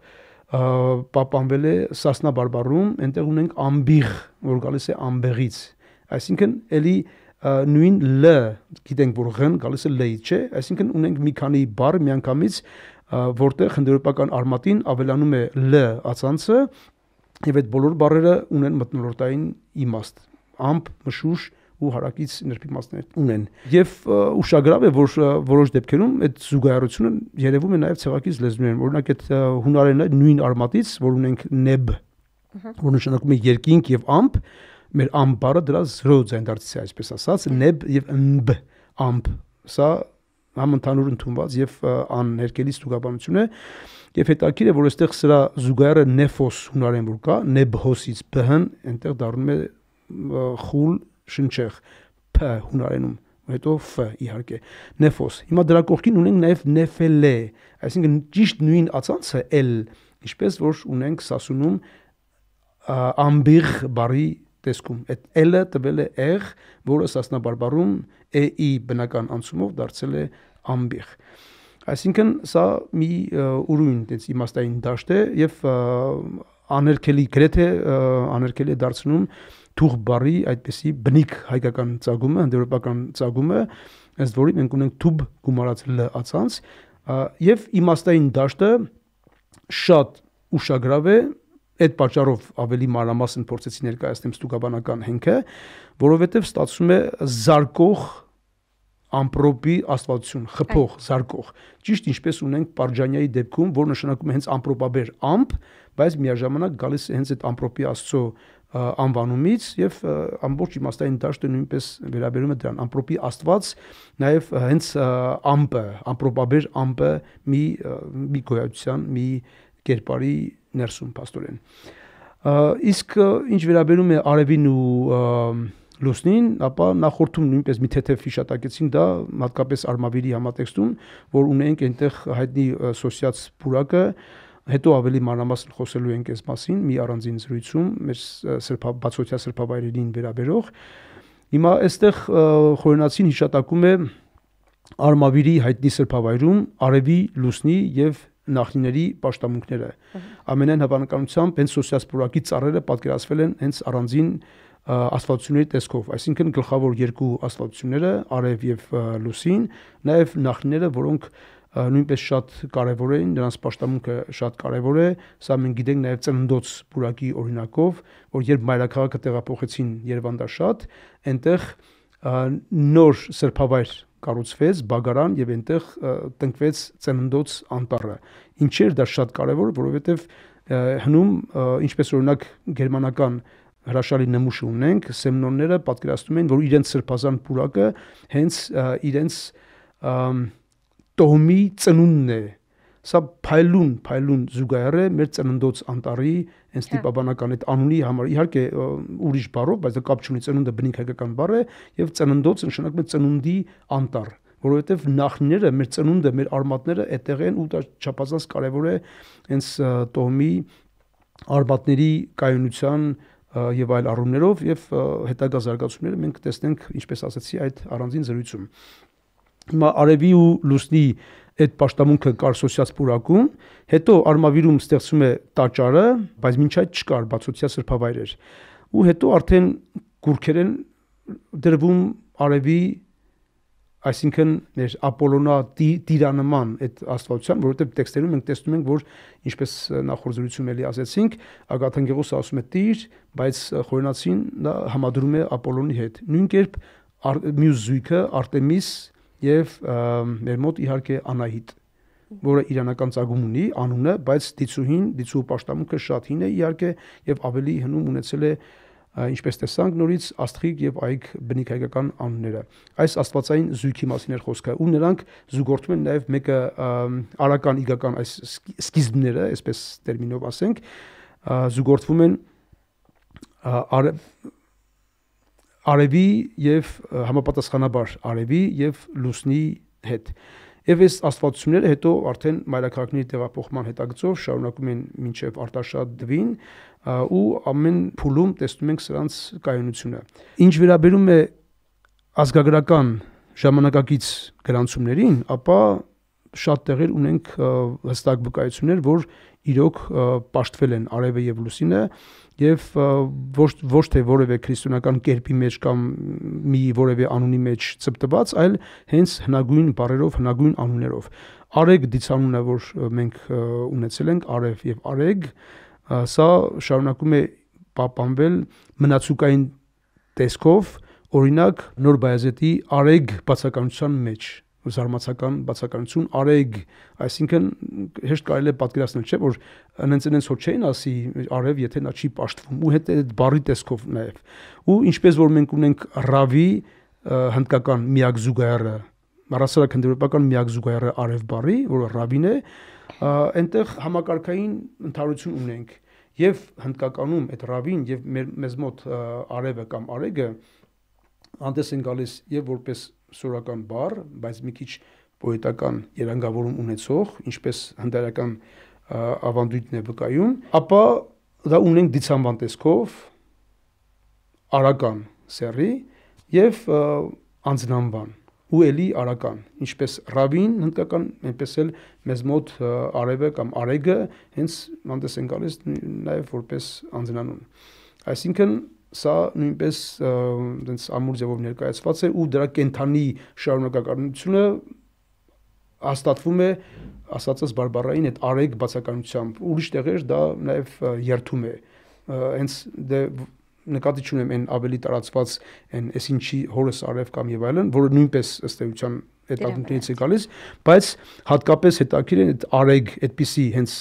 պապանվել է Սասնա բարբարում, այնտեղ ունենք ամբիղ, որ գալիս է ամբեղից։ Այսինքն էլի նույն Լ, գիտենք որ Ղ-ն գալիս է Լ-ից, չէ, այսինքն ունենք մի քանի բառ միանգամից, որտեղ հնդերոպական արմատին ավելանում է Լ ածանցը, եւ այդ բոլոր բառերը ունեն մտնոլորտային իմաստ։ Ամբ, մշուշ, ու հարակից ներփի մասներ ունեն։ Եվ ուշագրավ է, որ որոշ դեպքերում այդ զուգահեռությունը երևում է նաև ցեղակից լեզուներում։ Օրինակ այդ հունարենը նույն արմատից, որ ունենք նեբ, որ նշանակում է երկինք եւ ամպ, մեր ամբարը դրա 0 ձայնդարձից է այսպես ասած, նեբ եւ նբ, ամպ։ Սա համընդհանուր ընդունված եւ աններկելի ստուգաբանություն է եւ հետաքրիր է որ այստեղ սրա զուգահեռը նեֆոս հունարեն որ կա նեբհոսից բհն այնտեղ դառնում է խուլ շնչեղ P հունարենում, հետո F իհարկե։ Նեֆոս։ Հիմա դրա կողքին ունենք նաև նեֆելե, այսինքն ճիշտ նույն ածանցը L, ինչպես որ ունենք Սասունում ամբիղ բարի տեսքում։ Այդ L-ը տվել է R, որը Սասնաբարբարում EI բնական անցումով դարձել է ամբիղ։ Այսինքն սա մի ուրույն տենց իմաստային դաշտ է եւ աներքելի գրեթե աներքելի դարձնում թուղբարի այդպիսի բնիկ հայկական ծագումը, հնդեվրոպական ծագումը, ըստ որի մենք ունենք թուբ գումարած լ ածանց եւ իմաստային դաշտը շատ ուշագրավ է այդ պատճառով ավելի մանրամասն փորձեցի ներկայացնեմ ստուգաբանական հենքը, որովհետև ստացվում է զարկող ամպրոպի աստվածություն, խփող, զարկող։ Ճիշտ ինչպես ունենք Պարջանյայի դեպքում, որ նշանակում է հենց ամպրոպաբեր ամպ, բայց միաժամանակ գալիս է հենց այդ ամպրոպի աստծո անվանումից եւ ամբողջ իմաստային դաշտը նույնպես վերաբերում է դրան ամպրոպի աստված նաեւ հենց ամպը ամպրոպաբեր ամպը մի մի գոյացան մի կերպարի ներսում աստորեն իսկ ինչ վերաբերում է արևին ու լուսնին, ապա նախորդում նույնպես մի թեթև հիշատակեցին դա հատկապես արմավիրի համատեքստում, որ ունենք այնտեղ հայտնի սոսիաց բուրակը, հետո ավելի մանրամասն խոսելու ենք այս մասին մի առանձին զրույցում մեր սրբա բացօթյա սրբավայրերին վերաբերող հիմա այստեղ խորենացին հիշատակում է արմավիրի հայտնի սրբավայրում արևի լուսնի եւ նախնիների աշտամունքները ամենայն հավանականությամբ հենց սոցիալսպորակի ծառերը պատկերացվել են հենց առանձին աստվածությունների տեսքով, այսինքն գլխավոր երկու աստվածությունները՝ արև եւ լուսին, նաեւ նախնիները, որոնք և նույնպես շատ կարևոր էին, նրանց աշտամունքը շատ կարևոր է։ Սա մենք գիտենք նաև ծննդոց բուրակի օրինակով, որ երբ մայրաքաղաքը տեղափոխեցին Երևանդաշատ, այնտեղ նոր սրբավայր կառուցվեց Բագարան եւ այնտեղ տնկվեց ծննդոց անտառը։ Ինչեր դա շատ կարևոր, որովհետեւ հնում ինչպես օրինակ գերմանական հրաշալի նմուշ ունենք, սեմնոնները պատկերացնում են, որ իրենց սրբազան բուրակը հենց իրենց և, տոհմի ծնունդն է սա փայլուն փայլուն զուգահեռ է մեր ծննդոց անտարի հենց տիպաբանական հա։ այդ անունի համար իհարկե ուրիշ բառով բայց դա կապ չունի ծնունդը բնիկ հայկական բառ է եւ ծննդոց նշանակում է ծնունդի անտար որովհետև նախնիները մեր ծնունդը մեր արմատները այդտեղ են ու դա չափազանց կարեւոր է հենց տոհմի արմատների կայունության եւ այլ առումներով եւ հետագա զարգացումները մենք տեսնենք ինչպես ասացի այդ առանձին զրույցում հիմա արևի ու լուսնի այդ աշտամունքը կարսոսյաց պուրակում, հետո արմավիրում ստեղծում է տաճարը, բայց ոչ այդ չկար բացօթյա սրբավայրեր։ Ու հետո արդեն գուրքերեն դրվում արևի այսինքն մեր Ապոլոնա տիրանման այդ աստվածության, որովհետև տեքստերում մենք տեսնում ենք, որ ինչպես նախորդ զրույցում էլի ասացինք, Ագաթան Գեղոսը ասում է Տիր, բայց խորենացին նա համադրում է Ապոլոնի հետ։ Նույն կերպ մյուս զույգը Արտեմիս եւ մեր մոտ իհարկե Անահիտ, որը իրանական ծագում ունի, անունը, բայց դիցուհին, դիցու պաշտամունքը շատ հին է իհարկե եւ ավելի հնում ունեցել է ինչպես տեսանք նորից աստղիկ եւ այգ բնիկայական անունները այս աստվածային զույգի մասին էր խոսքը ու նրանք զուգորդում են նաեւ մեկը արական իգական այս սկիզբները այսպես տերմինով ասենք զուգորդվում են արևի եւ համապատասխանաբար արևի եւ լուսնի հետ։ Եվ այս աստվածությունները հետո արդեն մայրաքաղաքների տեղափոխման հետագծով շարունակում են մինչև Արտաշատ դվին ու ամեն փուլում տեսնում ենք սրանց կայունությունը։ Ինչ վերաբերում է ազգագրական ժամանակակից գրանցումներին, ապա շատ տեղեր ունենք հստակ վկայություններ, որ իրոք ապաշտվել են արևը եւ լուսինը եւ ոչ ոչ թե որևէ քրիստոնական կերպի մեջ կամ մի որևէ անունի մեջ ծպտված, այլ հենց հնագույն բարերով, հնագույն անուններով։ Արեգ դիցանունը, որ մենք ունեցել ենք, արև եւ արեգ, սա շարունակում է պապանվել մնացուկային տեսքով, օրինակ նոր բայազետի արեգ բացականության մեջ զարմացական բացականություն արեգ, այսինքն հեշտ կարելի է պատկերացնել, չէ՞, որ հենց այնց հոչ չէին ասի արև, եթե նա չի ապաշտվում, ու հետ այդ բարի տեսքով նաև։ Ու ինչպես որ մենք ունենք ռավի հնդկական միակ զուգահեռը, առասարակ հնդկական միակ զուգահեռը արև բարի, որը ռավին է, այնտեղ համակարգային ընդհանրություն ունենք եւ հնդկականում այդ ռավին եւ մեզ մոտ արևը կամ արեգը անտես են գալիս եւ որպես սուրական բառ, բայց մի քիչ պոետական երանգավորում ունեցող, ինչպես հնդարական ավանդույթն է վկայում, ապա դա ունենք դիցանվան տեսքով արական սերի եւ անձնանվան ու էլի արական, ինչպես ռավին հնդկական, այնպես էլ մեզ մոտ արևը կամ արեգը հենց հանդես են գալիս նաեւ որպես անձնանուն։ Այսինքն սա նույնպես այնպես ամուր ձևով ներկայացված է ու դրա կենթանի շարունակականությունը հաստատվում է ասածս բարբարային այդ արեգ բացականությամբ ուրիշ տեղեր դա նաև երթում է հենց դե նկատի չունեմ այն ավելի տարածված այն այսինչի հորս արև կամ եւ այլն, որը նույնպես ըստ էության այդ ակնկալից է գալիս, բայց հատկապես հետաքրիր է այդ արեգ, այդպիսի հենց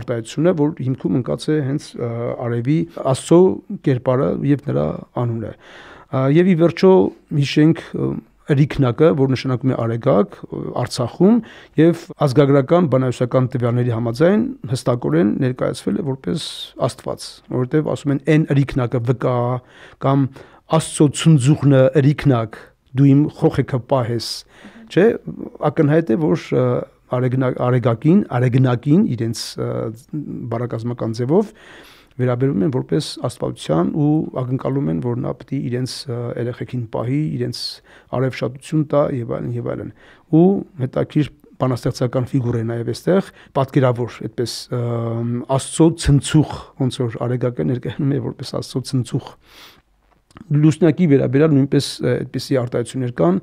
արտահայտությունը, որ հիմքում ընկած է հենց արևի աստծո կերպարը եւ նրա անունը։ Եվ ի վերջո հիշենք Ռիկնակը, որ նշանակում է Արեգակ Արցախում եւ ազգագրական բանալյուսական տվյալների համաձայն հստակորեն ներկայացվել է որպես Աստված, որովհետեւ ասում են N Ռիկնակը վկա կամ Աստծո ցնձուղնը Ռիկնակ դու իմ խոխեքը պահես։ Չէ, ակնհայտ է որ Արեգնակին, Արեգնակին իրենց բարակազմական ձևով վերաբերում են որպես աստվածության ու ակնկալում են, որ նա պիտի իրենց երեխեքին պահի, իրենց արևշատություն տա եւ այլն եւ այլն։ Ու հետաքրիր բանաստեղծական ֆիգուր է նաև այստեղ պատկերավոր այդպես աստծո ցնցուղ ոնց որ արեգակը ներկայանում է որպես աստծո ցնցուղ լուսնակի վերաբերյալ նույնպես այդպիսի արտահայտություններ կան,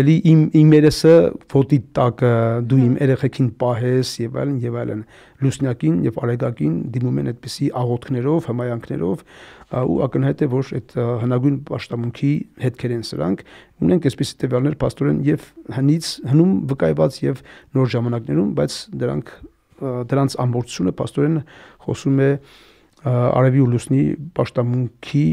ելի իմ իմ երեսը ֆոտի տակ դու իմ երեխեքին պահես եւ այլն եւ այլն։ Լուսնակին եւ արեգակին դիմում են այդպիսի աղոթքներով, հմայանքներով ու ակնհայտ է որ այդ հնագույն աշտամունքի հետքեր են սրանք։ Ունենք այսպիսի տվյալներ աստորեն եւ հնից հնում վկայված եւ նոր ժամանակներում, բայց դրանք դրանց ամբողջությունը աստորեն խոսում է արևի ու լուսնի աշտամունքի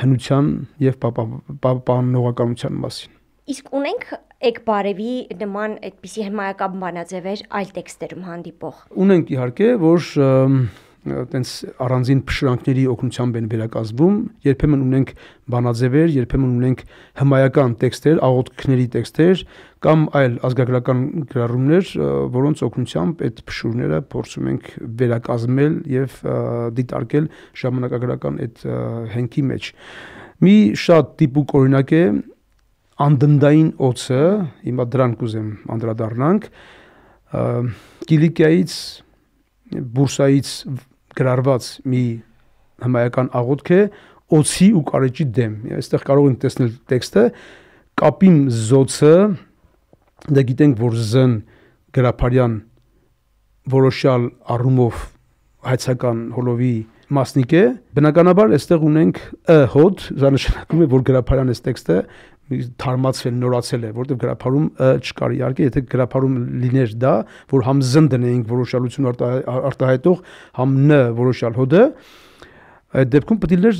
հնության եւ պահպանողականության մասին։ Իսկ ունենք Էկ բարևի նման այդպիսի հմայական բանաձևեր այլ տեքստերում հանդիպող։ Ունենք իհարկե, որ և, այտենց առանձին փշրանքների օգնությամբ են վերակազմվում, երբեմն ունենք բանաձևեր, երբեմն ունենք հմայական տեքստեր, աղոթքների տեքստեր կամ այլ ազգագրական գրառումներ, որոնց օգնությամբ այդ փշուրները փորձում ենք վերակազմել եւ դիտարկել ժամանակագրական այդ հենքի մեջ։ Մի շատ դիպուկ օրինակ է անդնդային օծը, հիմա դրան կուզեմ անդրադառնանք։ Կիլիկիայից Բուրսայից գրարված մի հմայական աղոթք է օցի ու կարեջի դեմ։ Այստեղ կարող ենք տեսնել տեքստը կապիմ զոցը դա գիտենք որ զն գրափարյան որոշալ առումով հայցական հոլովի մասնիկ է։ Բնականաբար այստեղ ունենք ը հոդ, դա նշանակում է որ գրափարյան էս տեքստը թարմացվել, նորացել է, որովհետև գրափարում չկար։ Իհարկե, եթե գրափարում լիներ դա, որ համ զն դնեինք որոշալություն արտահայտող, համ ն որոշալ հոդը, այդ դեպքում պետք է լիներ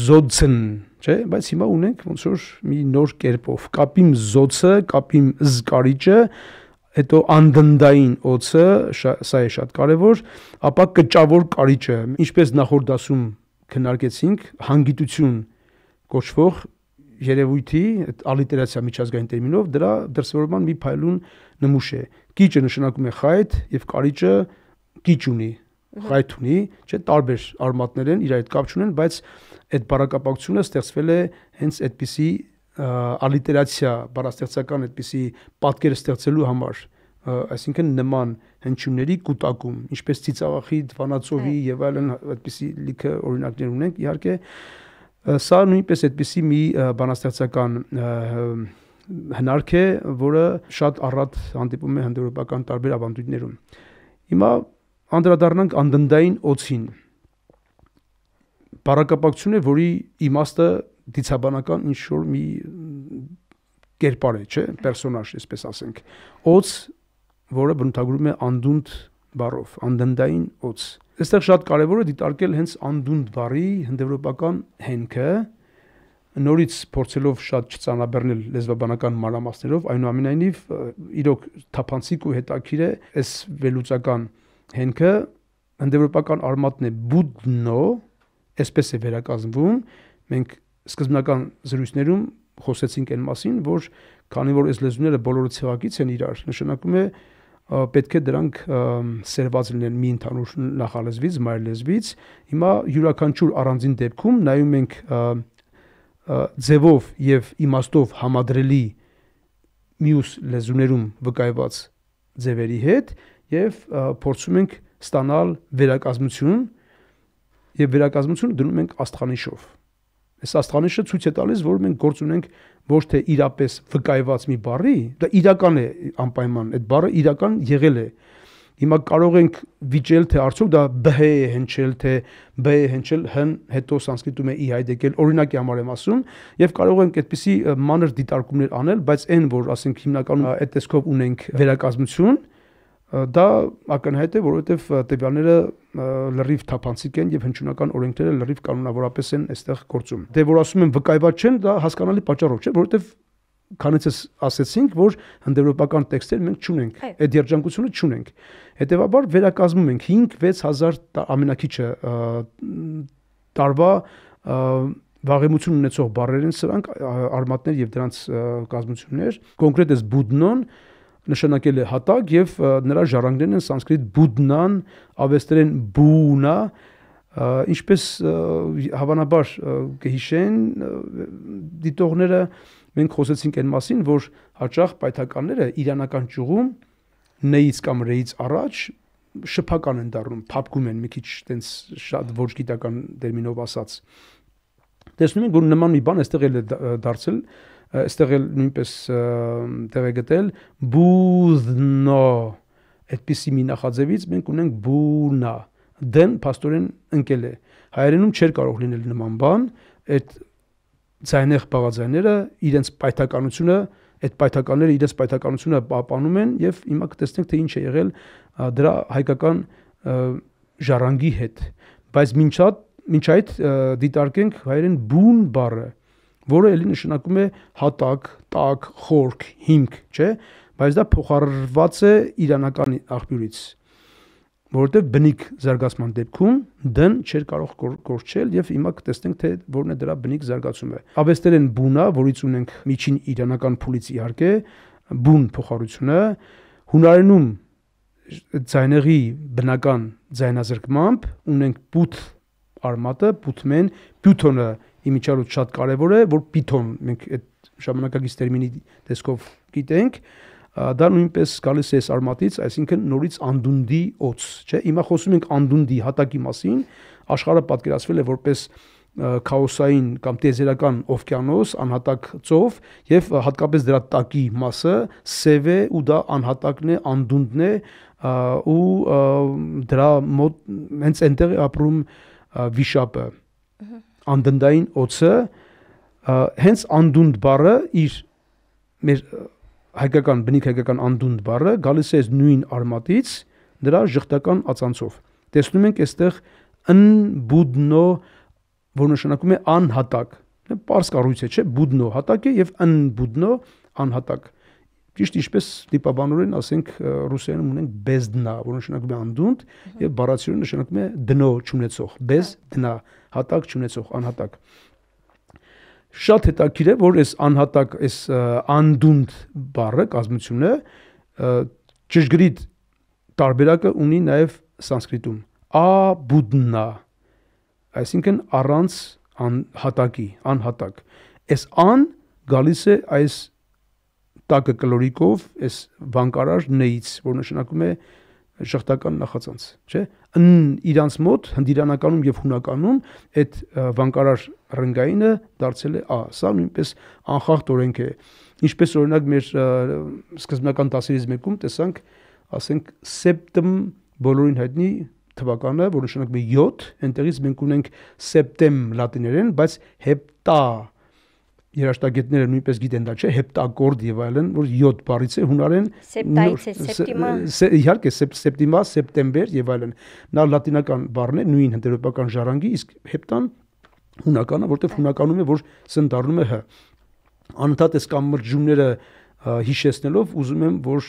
զոցն, չէ՞, բայց հիմա ունենք ոնց որ մի նոր կերպով։ Կապիմ զոցը, կապիմ զկարիճը, հետո անդնդային օծը, սա է շատ կարևոր, ապա կճավոր կարիճը, ինչպես նախորդ դասում քննարկեցինք, հանգիտություն կոչվող երևույթի այդ ալիտերացիա միջազգային տերմինով դրա դրսևորման մի փայլուն նմուշ է։ Կիճը նշանակում է խայտ եւ կարիճը կիճ ունի, խայտ ունի, չէ, տարբեր արմատներ են, իր այդ կապ չունեն, բայց այդ բարակապակցությունը ստեղծվել է հենց այդպիսի ալիտերացիա, բարաստեղծական այդպիսի պատկեր ստեղծելու համար, այսինքն նման հնչյունների կուտակում, ինչպես ծիծաղախի, վանացովի եւ այլն այդպիսի լիքը օրինակներ ունենք, իհարկե, Սա նույնպես այդպիսի մի բանաստեղծական հնարք է, որը շատ առատ հանդիպում է հնդեվրոպական տարբեր ավանդույթներում։ Հիմա անդրադառնանք անդնդային օծին։ Բարակապակցություն է, որի իմաստը դիցաբանական ինչ որ մի կերպար է, չէ՞, պերսոնաժ, այսպես ասենք։ Օծ, որը բնութագրում է անդունդ բառով, անդնդային օծ այստեղ շատ կարևոր է դիտարկել հենց անդունդ բարի հնդեվրոպական հենքը նորից փորձելով շատ չծանաբեռնել լեզվաբանական մանրամասներով այնուամենայնիվ իրոք թափանցիկ ու հետաքրիր է այս վելուցական հենքը հնդեվրոպական արմատն է բուդնո այսպես է վերակազմվում մենք սկզբնական զրույցներում խոսեցինք այն մասին որ քանի որ այս լեզուները բոլորը ցեղակից են իրար նշանակում է որ պետք է դրանք սերված լինեն մի ընդհանուր նախալեզվից, մայրլեզվից։ Հիմա յուրաքանչյուր առանձին դեպքում նայում ենք ձևով եւ իմաստով համադրելի մյուս լեզուներում վկայված ձևերի հետ եւ փորձում ենք ստանալ վերակազմություն եւ վերակազմությունը դնում ենք աստխանիշով։ Այս աստխանիշը ցույց է տալիս, որ մենք գործ ունենք ոչ թե իրապես վկայված մի բառի, դա իրական է անպայման, այդ բառը իրական եղել է։ Հիմա կարող ենք վիճել թե արդյոք դա բհ է հնչել թե բ է հնչել հն հետո սանսկրիտում է ի հայդեկել օրինակի համար եմ ասում եւ կարող ենք այդպիսի մանր դիտարկումներ անել բայց այն որ ասենք հիմնականում այդ տեսքով ունենք վերակազմություն Դա ակնհայտ է, որովհետև տվյալները լրիվ թափանցիկ են եւ հնչյունական օրենքները լրիվ կանոնավորապես են այստեղ գործում։ Դե որ ասում են վկայված չեն, դա հասկանալի պատճառով չէ, որովհետև քանից էս ասացինք, որ հնդեվրոպական տեքստեր մենք չունենք, այդ երջանկությունը չունենք։ Հետևաբար վերակազմում ենք 5-6000 ամենակիչը տարվա վաղեմություն ունեցող բարերեն սրանք արմատներ եւ դրանց կազմություններ։ Կոնկրետ էս Բուդնոն նշանակել է հատակ եւ նրա ժառանգներն են սանսկրիտ բուդնան, ավեստերեն բունա, ինչպես հավանաբար կհիշեն դիտողները մենք խոսեցինք այն մասին, որ հաճախ պայթականները իրանական ճյուղում նեից կամ ռեից առաջ շփական են դառնում, փապկում են մի քիչ տենց շատ ոչ գիտական տերմինով ասած։ Տեսնում ենք, որ նման մի բան այստեղ էլ է դարձել դա, այստեղ էլ նույնպես տեղ է գտել բուզնո այդպիսի մի նախաձևից մենք ունենք բունա դեն пастоրեն ընկել է հայերենում չէր կարող լինել նման բան այդ ցայնեղ բաղաձայները իրենց պայթականությունը այդ պայթականները իրենց պայթականությունը պահպանում են եւ հիմա կտեսնենք թե ինչ է եղել դրա հայկական ժառանգի հետ բայց մինչա մինչ այդ դիտարկենք հայերեն բուն բառը որը ելի նշանակում է հատակ, տակ, խորք, հիմք, չէ՞, բայց դա փոխարված է իրանական աղբյուրից որովհետև բնիկ զարգացման դեպքում դն չէր կարող գործել եւ հիմա կտեսնենք թե որն է դրա բնիկ զարգացումը։ Ավեստերեն բունա, որից ունենք միջին իրանական փուլից իհարկե բուն փոխառությունը, հունարենում ձայնեղի բնական ձայնազրկմամբ ունենք բութ արմատը, բութմեն, բյութոնը իմիջալուց շատ կարևոր է, որ Python մենք այդ ժամանակակից տերմինի տեսքով գիտենք, դա նույնպես գալիս է սարմատից, այսինքն նորից անդունդի օծ, չէ՞։ Հիմա խոսում ենք անդունդի հատակի մասին, աշխարհը պատկերացվել է որպես քաոսային կամ տեզերական օվկիանոս անհատակ ծով եւ հատկապես դրա տակի մասը սև է ու դա անհատակն է, անդունդն է ու դրա մոտ հենց այնտեղ ապրում վիշապը։ Ահա անդնդային օծը հենց անդունդ բառը իր մեր հայկական բնիկ հայկական անդունդ բառը գալիս է նույն արմատից դրա ժխտական ածանցով։ Տեսնում ենք այստեղ ն բուդնո որ նշանակում է անհատակ։ Պարս կառույց է, չէ՞, բուդնո հատակ է եւ ն բուդնո անհատակ։ Ճիշտ ինչպես դիպաբանորեն ասենք ռուսերենում ունենք бездна, որ նշանակում է անդունդ եւ բառացիորեն նշանակում է դնո չունեցող, без դնա։ Ա, հատակ չունեցող անհատակ շատ հետաքրիր է որ այս անհատակ այս անդունդ բառը կազմությունը ճշգրիտ տարբերակը ունի նաև սանսկրիտում a buddha այսինքն առանց անհատակի անհատակ այս ան գալիս է այս տակը կլորիկով այս վանկարար նեից որ նշանակում է շղթական նախածանց, չէ՞։ Ն իրանց մոտ հնդիրանականում եւ հունականում այդ վանկարար ռնգայինը դարձել է Ա, սա նույնպես անխախտ օրենք է։ Ինչպես օրինակ մեր սկզբնական դասերից մեկում տեսանք, ասենք սեպտեմ բոլորին հայտնի թվականը, որ նշանակում է 7, այնտեղից մենք ունենք սեպտեմ լատիներեն, բայց հեպտա երաշտագետները նույնպես գիտեն դա չէ հեպտակորդ եւ այլն որ 7 բառից է հունարեն սեպտայից է սեպտիմա իհարկե սեպտիմա սեպտեմբեր եւ այլն նա լատինական բառն է նույն հնդերոպական ժառանգի իսկ հեպտան հունականը որտեղ հունականում է որ սնդառնում է հ անընդհատ էս կամ մրջումները հիշեցնելով ուզում եմ որ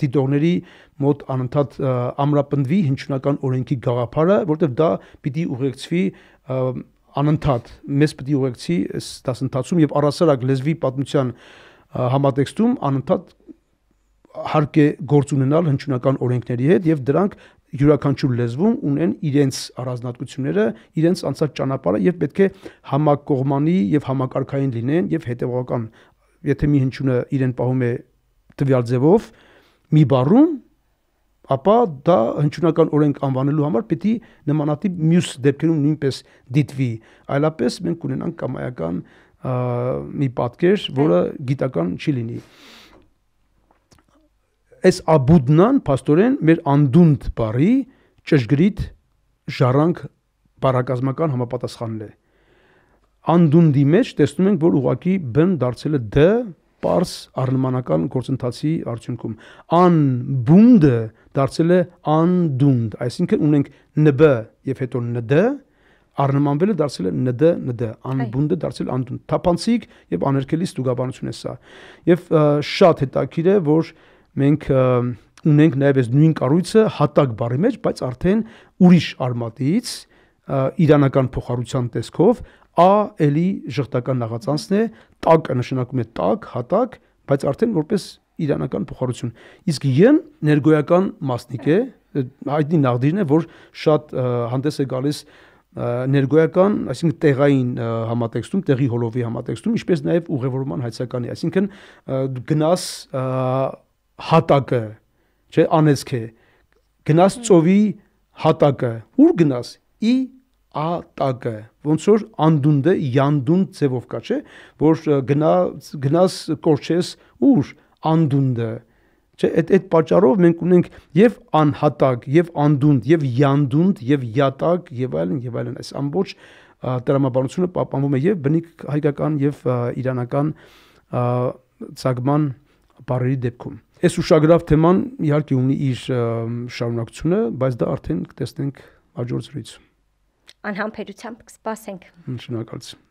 դիտողների մոտ անընդհատ ամրապնդվի հնչյունական օրենքի գաղափարը որտեղ դա պիտի ուղեկցվի անընդհատ մեզ պետք է ուղեկցի այս դասընթացում եւ առասարակ լեզվի պատմության համատեքստում անընդհատ հարկ է գործ ունենալ հնչյունական օրենքների հետ եւ դրանք յուրաքանչյուր լեզվում ունեն իրենց առանձնատկությունները, իրենց անցած ճանապարհը եւ պետք է համակողմանի եւ համակարգային լինեն եւ հետեւական եթե մի հնչյունը իրեն պահում է տվյալ ձևով մի բառում ապա դա հնչյունական օրենք անվանելու համար պետք է նմանատիպ մյուս դեպքերում նույնպես դիտվի այլապես մենք ունենանք կամայական մի պատկեր որը գիտական չի լինի այս աբուդնան աստորեն մեր անդունդ բարի ճշգրիտ ժառանգ բարակազմական համապատասխանն է անդունդի մեջ տեսնում ենք որ ուղակի բն դարձել է դ པարս առնմանական գործընթացի արդյունքում անբունդը դարձել է անդունդ այսինքն ունենք նբ եւ հետո nd առնմանվելը դարձել է nd nd անբունդը դարձել անդունդ թափանցիկ եւ աներքելի ստուգաբանություն է սա եւ շատ հետաքրիր է որ մենք ունենք նաեւ այս նույն կառույցը հատակ բարի մեջ բայց արդեն ուրիշ արմատից իրանական փոխառության տեսքով Ա էլի շղթական նաղացանցն է, տակը նշանակում է տակ, հատակ, բայց արդեն որպես իրանական փոխառություն։ Իսկ Ն ներգոյական մասնիկ է, հայտնի նախդիրն է, որ շատ հանդես է գալիս ներգոյական, այսինքն տեղային համատեքստում, տեղի հոլովի համատեքստում, ինչպես նաև ուղևորման հայցականի, այսինքն գնաս հատակը, չէ, անեցք է, գնաս ծովի հատակը, ուր գնաս՝ ի ա տագը ոնց որ անդունդը յանդուն ձևով կա չէ որ գնա գնաս կորչես ուր անդունդը չէ այդ այդ պատճառով մենք ունենք եւ անհատակ եւ անդունդ եւ յանդունդ եւ յատակ եւ այլն եւ այլն այս ամբողջ տրամաբանությունը պահպանվում է եւ բնիկ հայկական եւ իրանական ցագման բարերի դեպքում Այս ուշագրավ թեման իհարկե ունի իր շարունակությունը, բայց դա արդեն կտեսնենք հաջորդ զրույցում անհամբերությամբ կսպասենք։ Շնորհակալություն։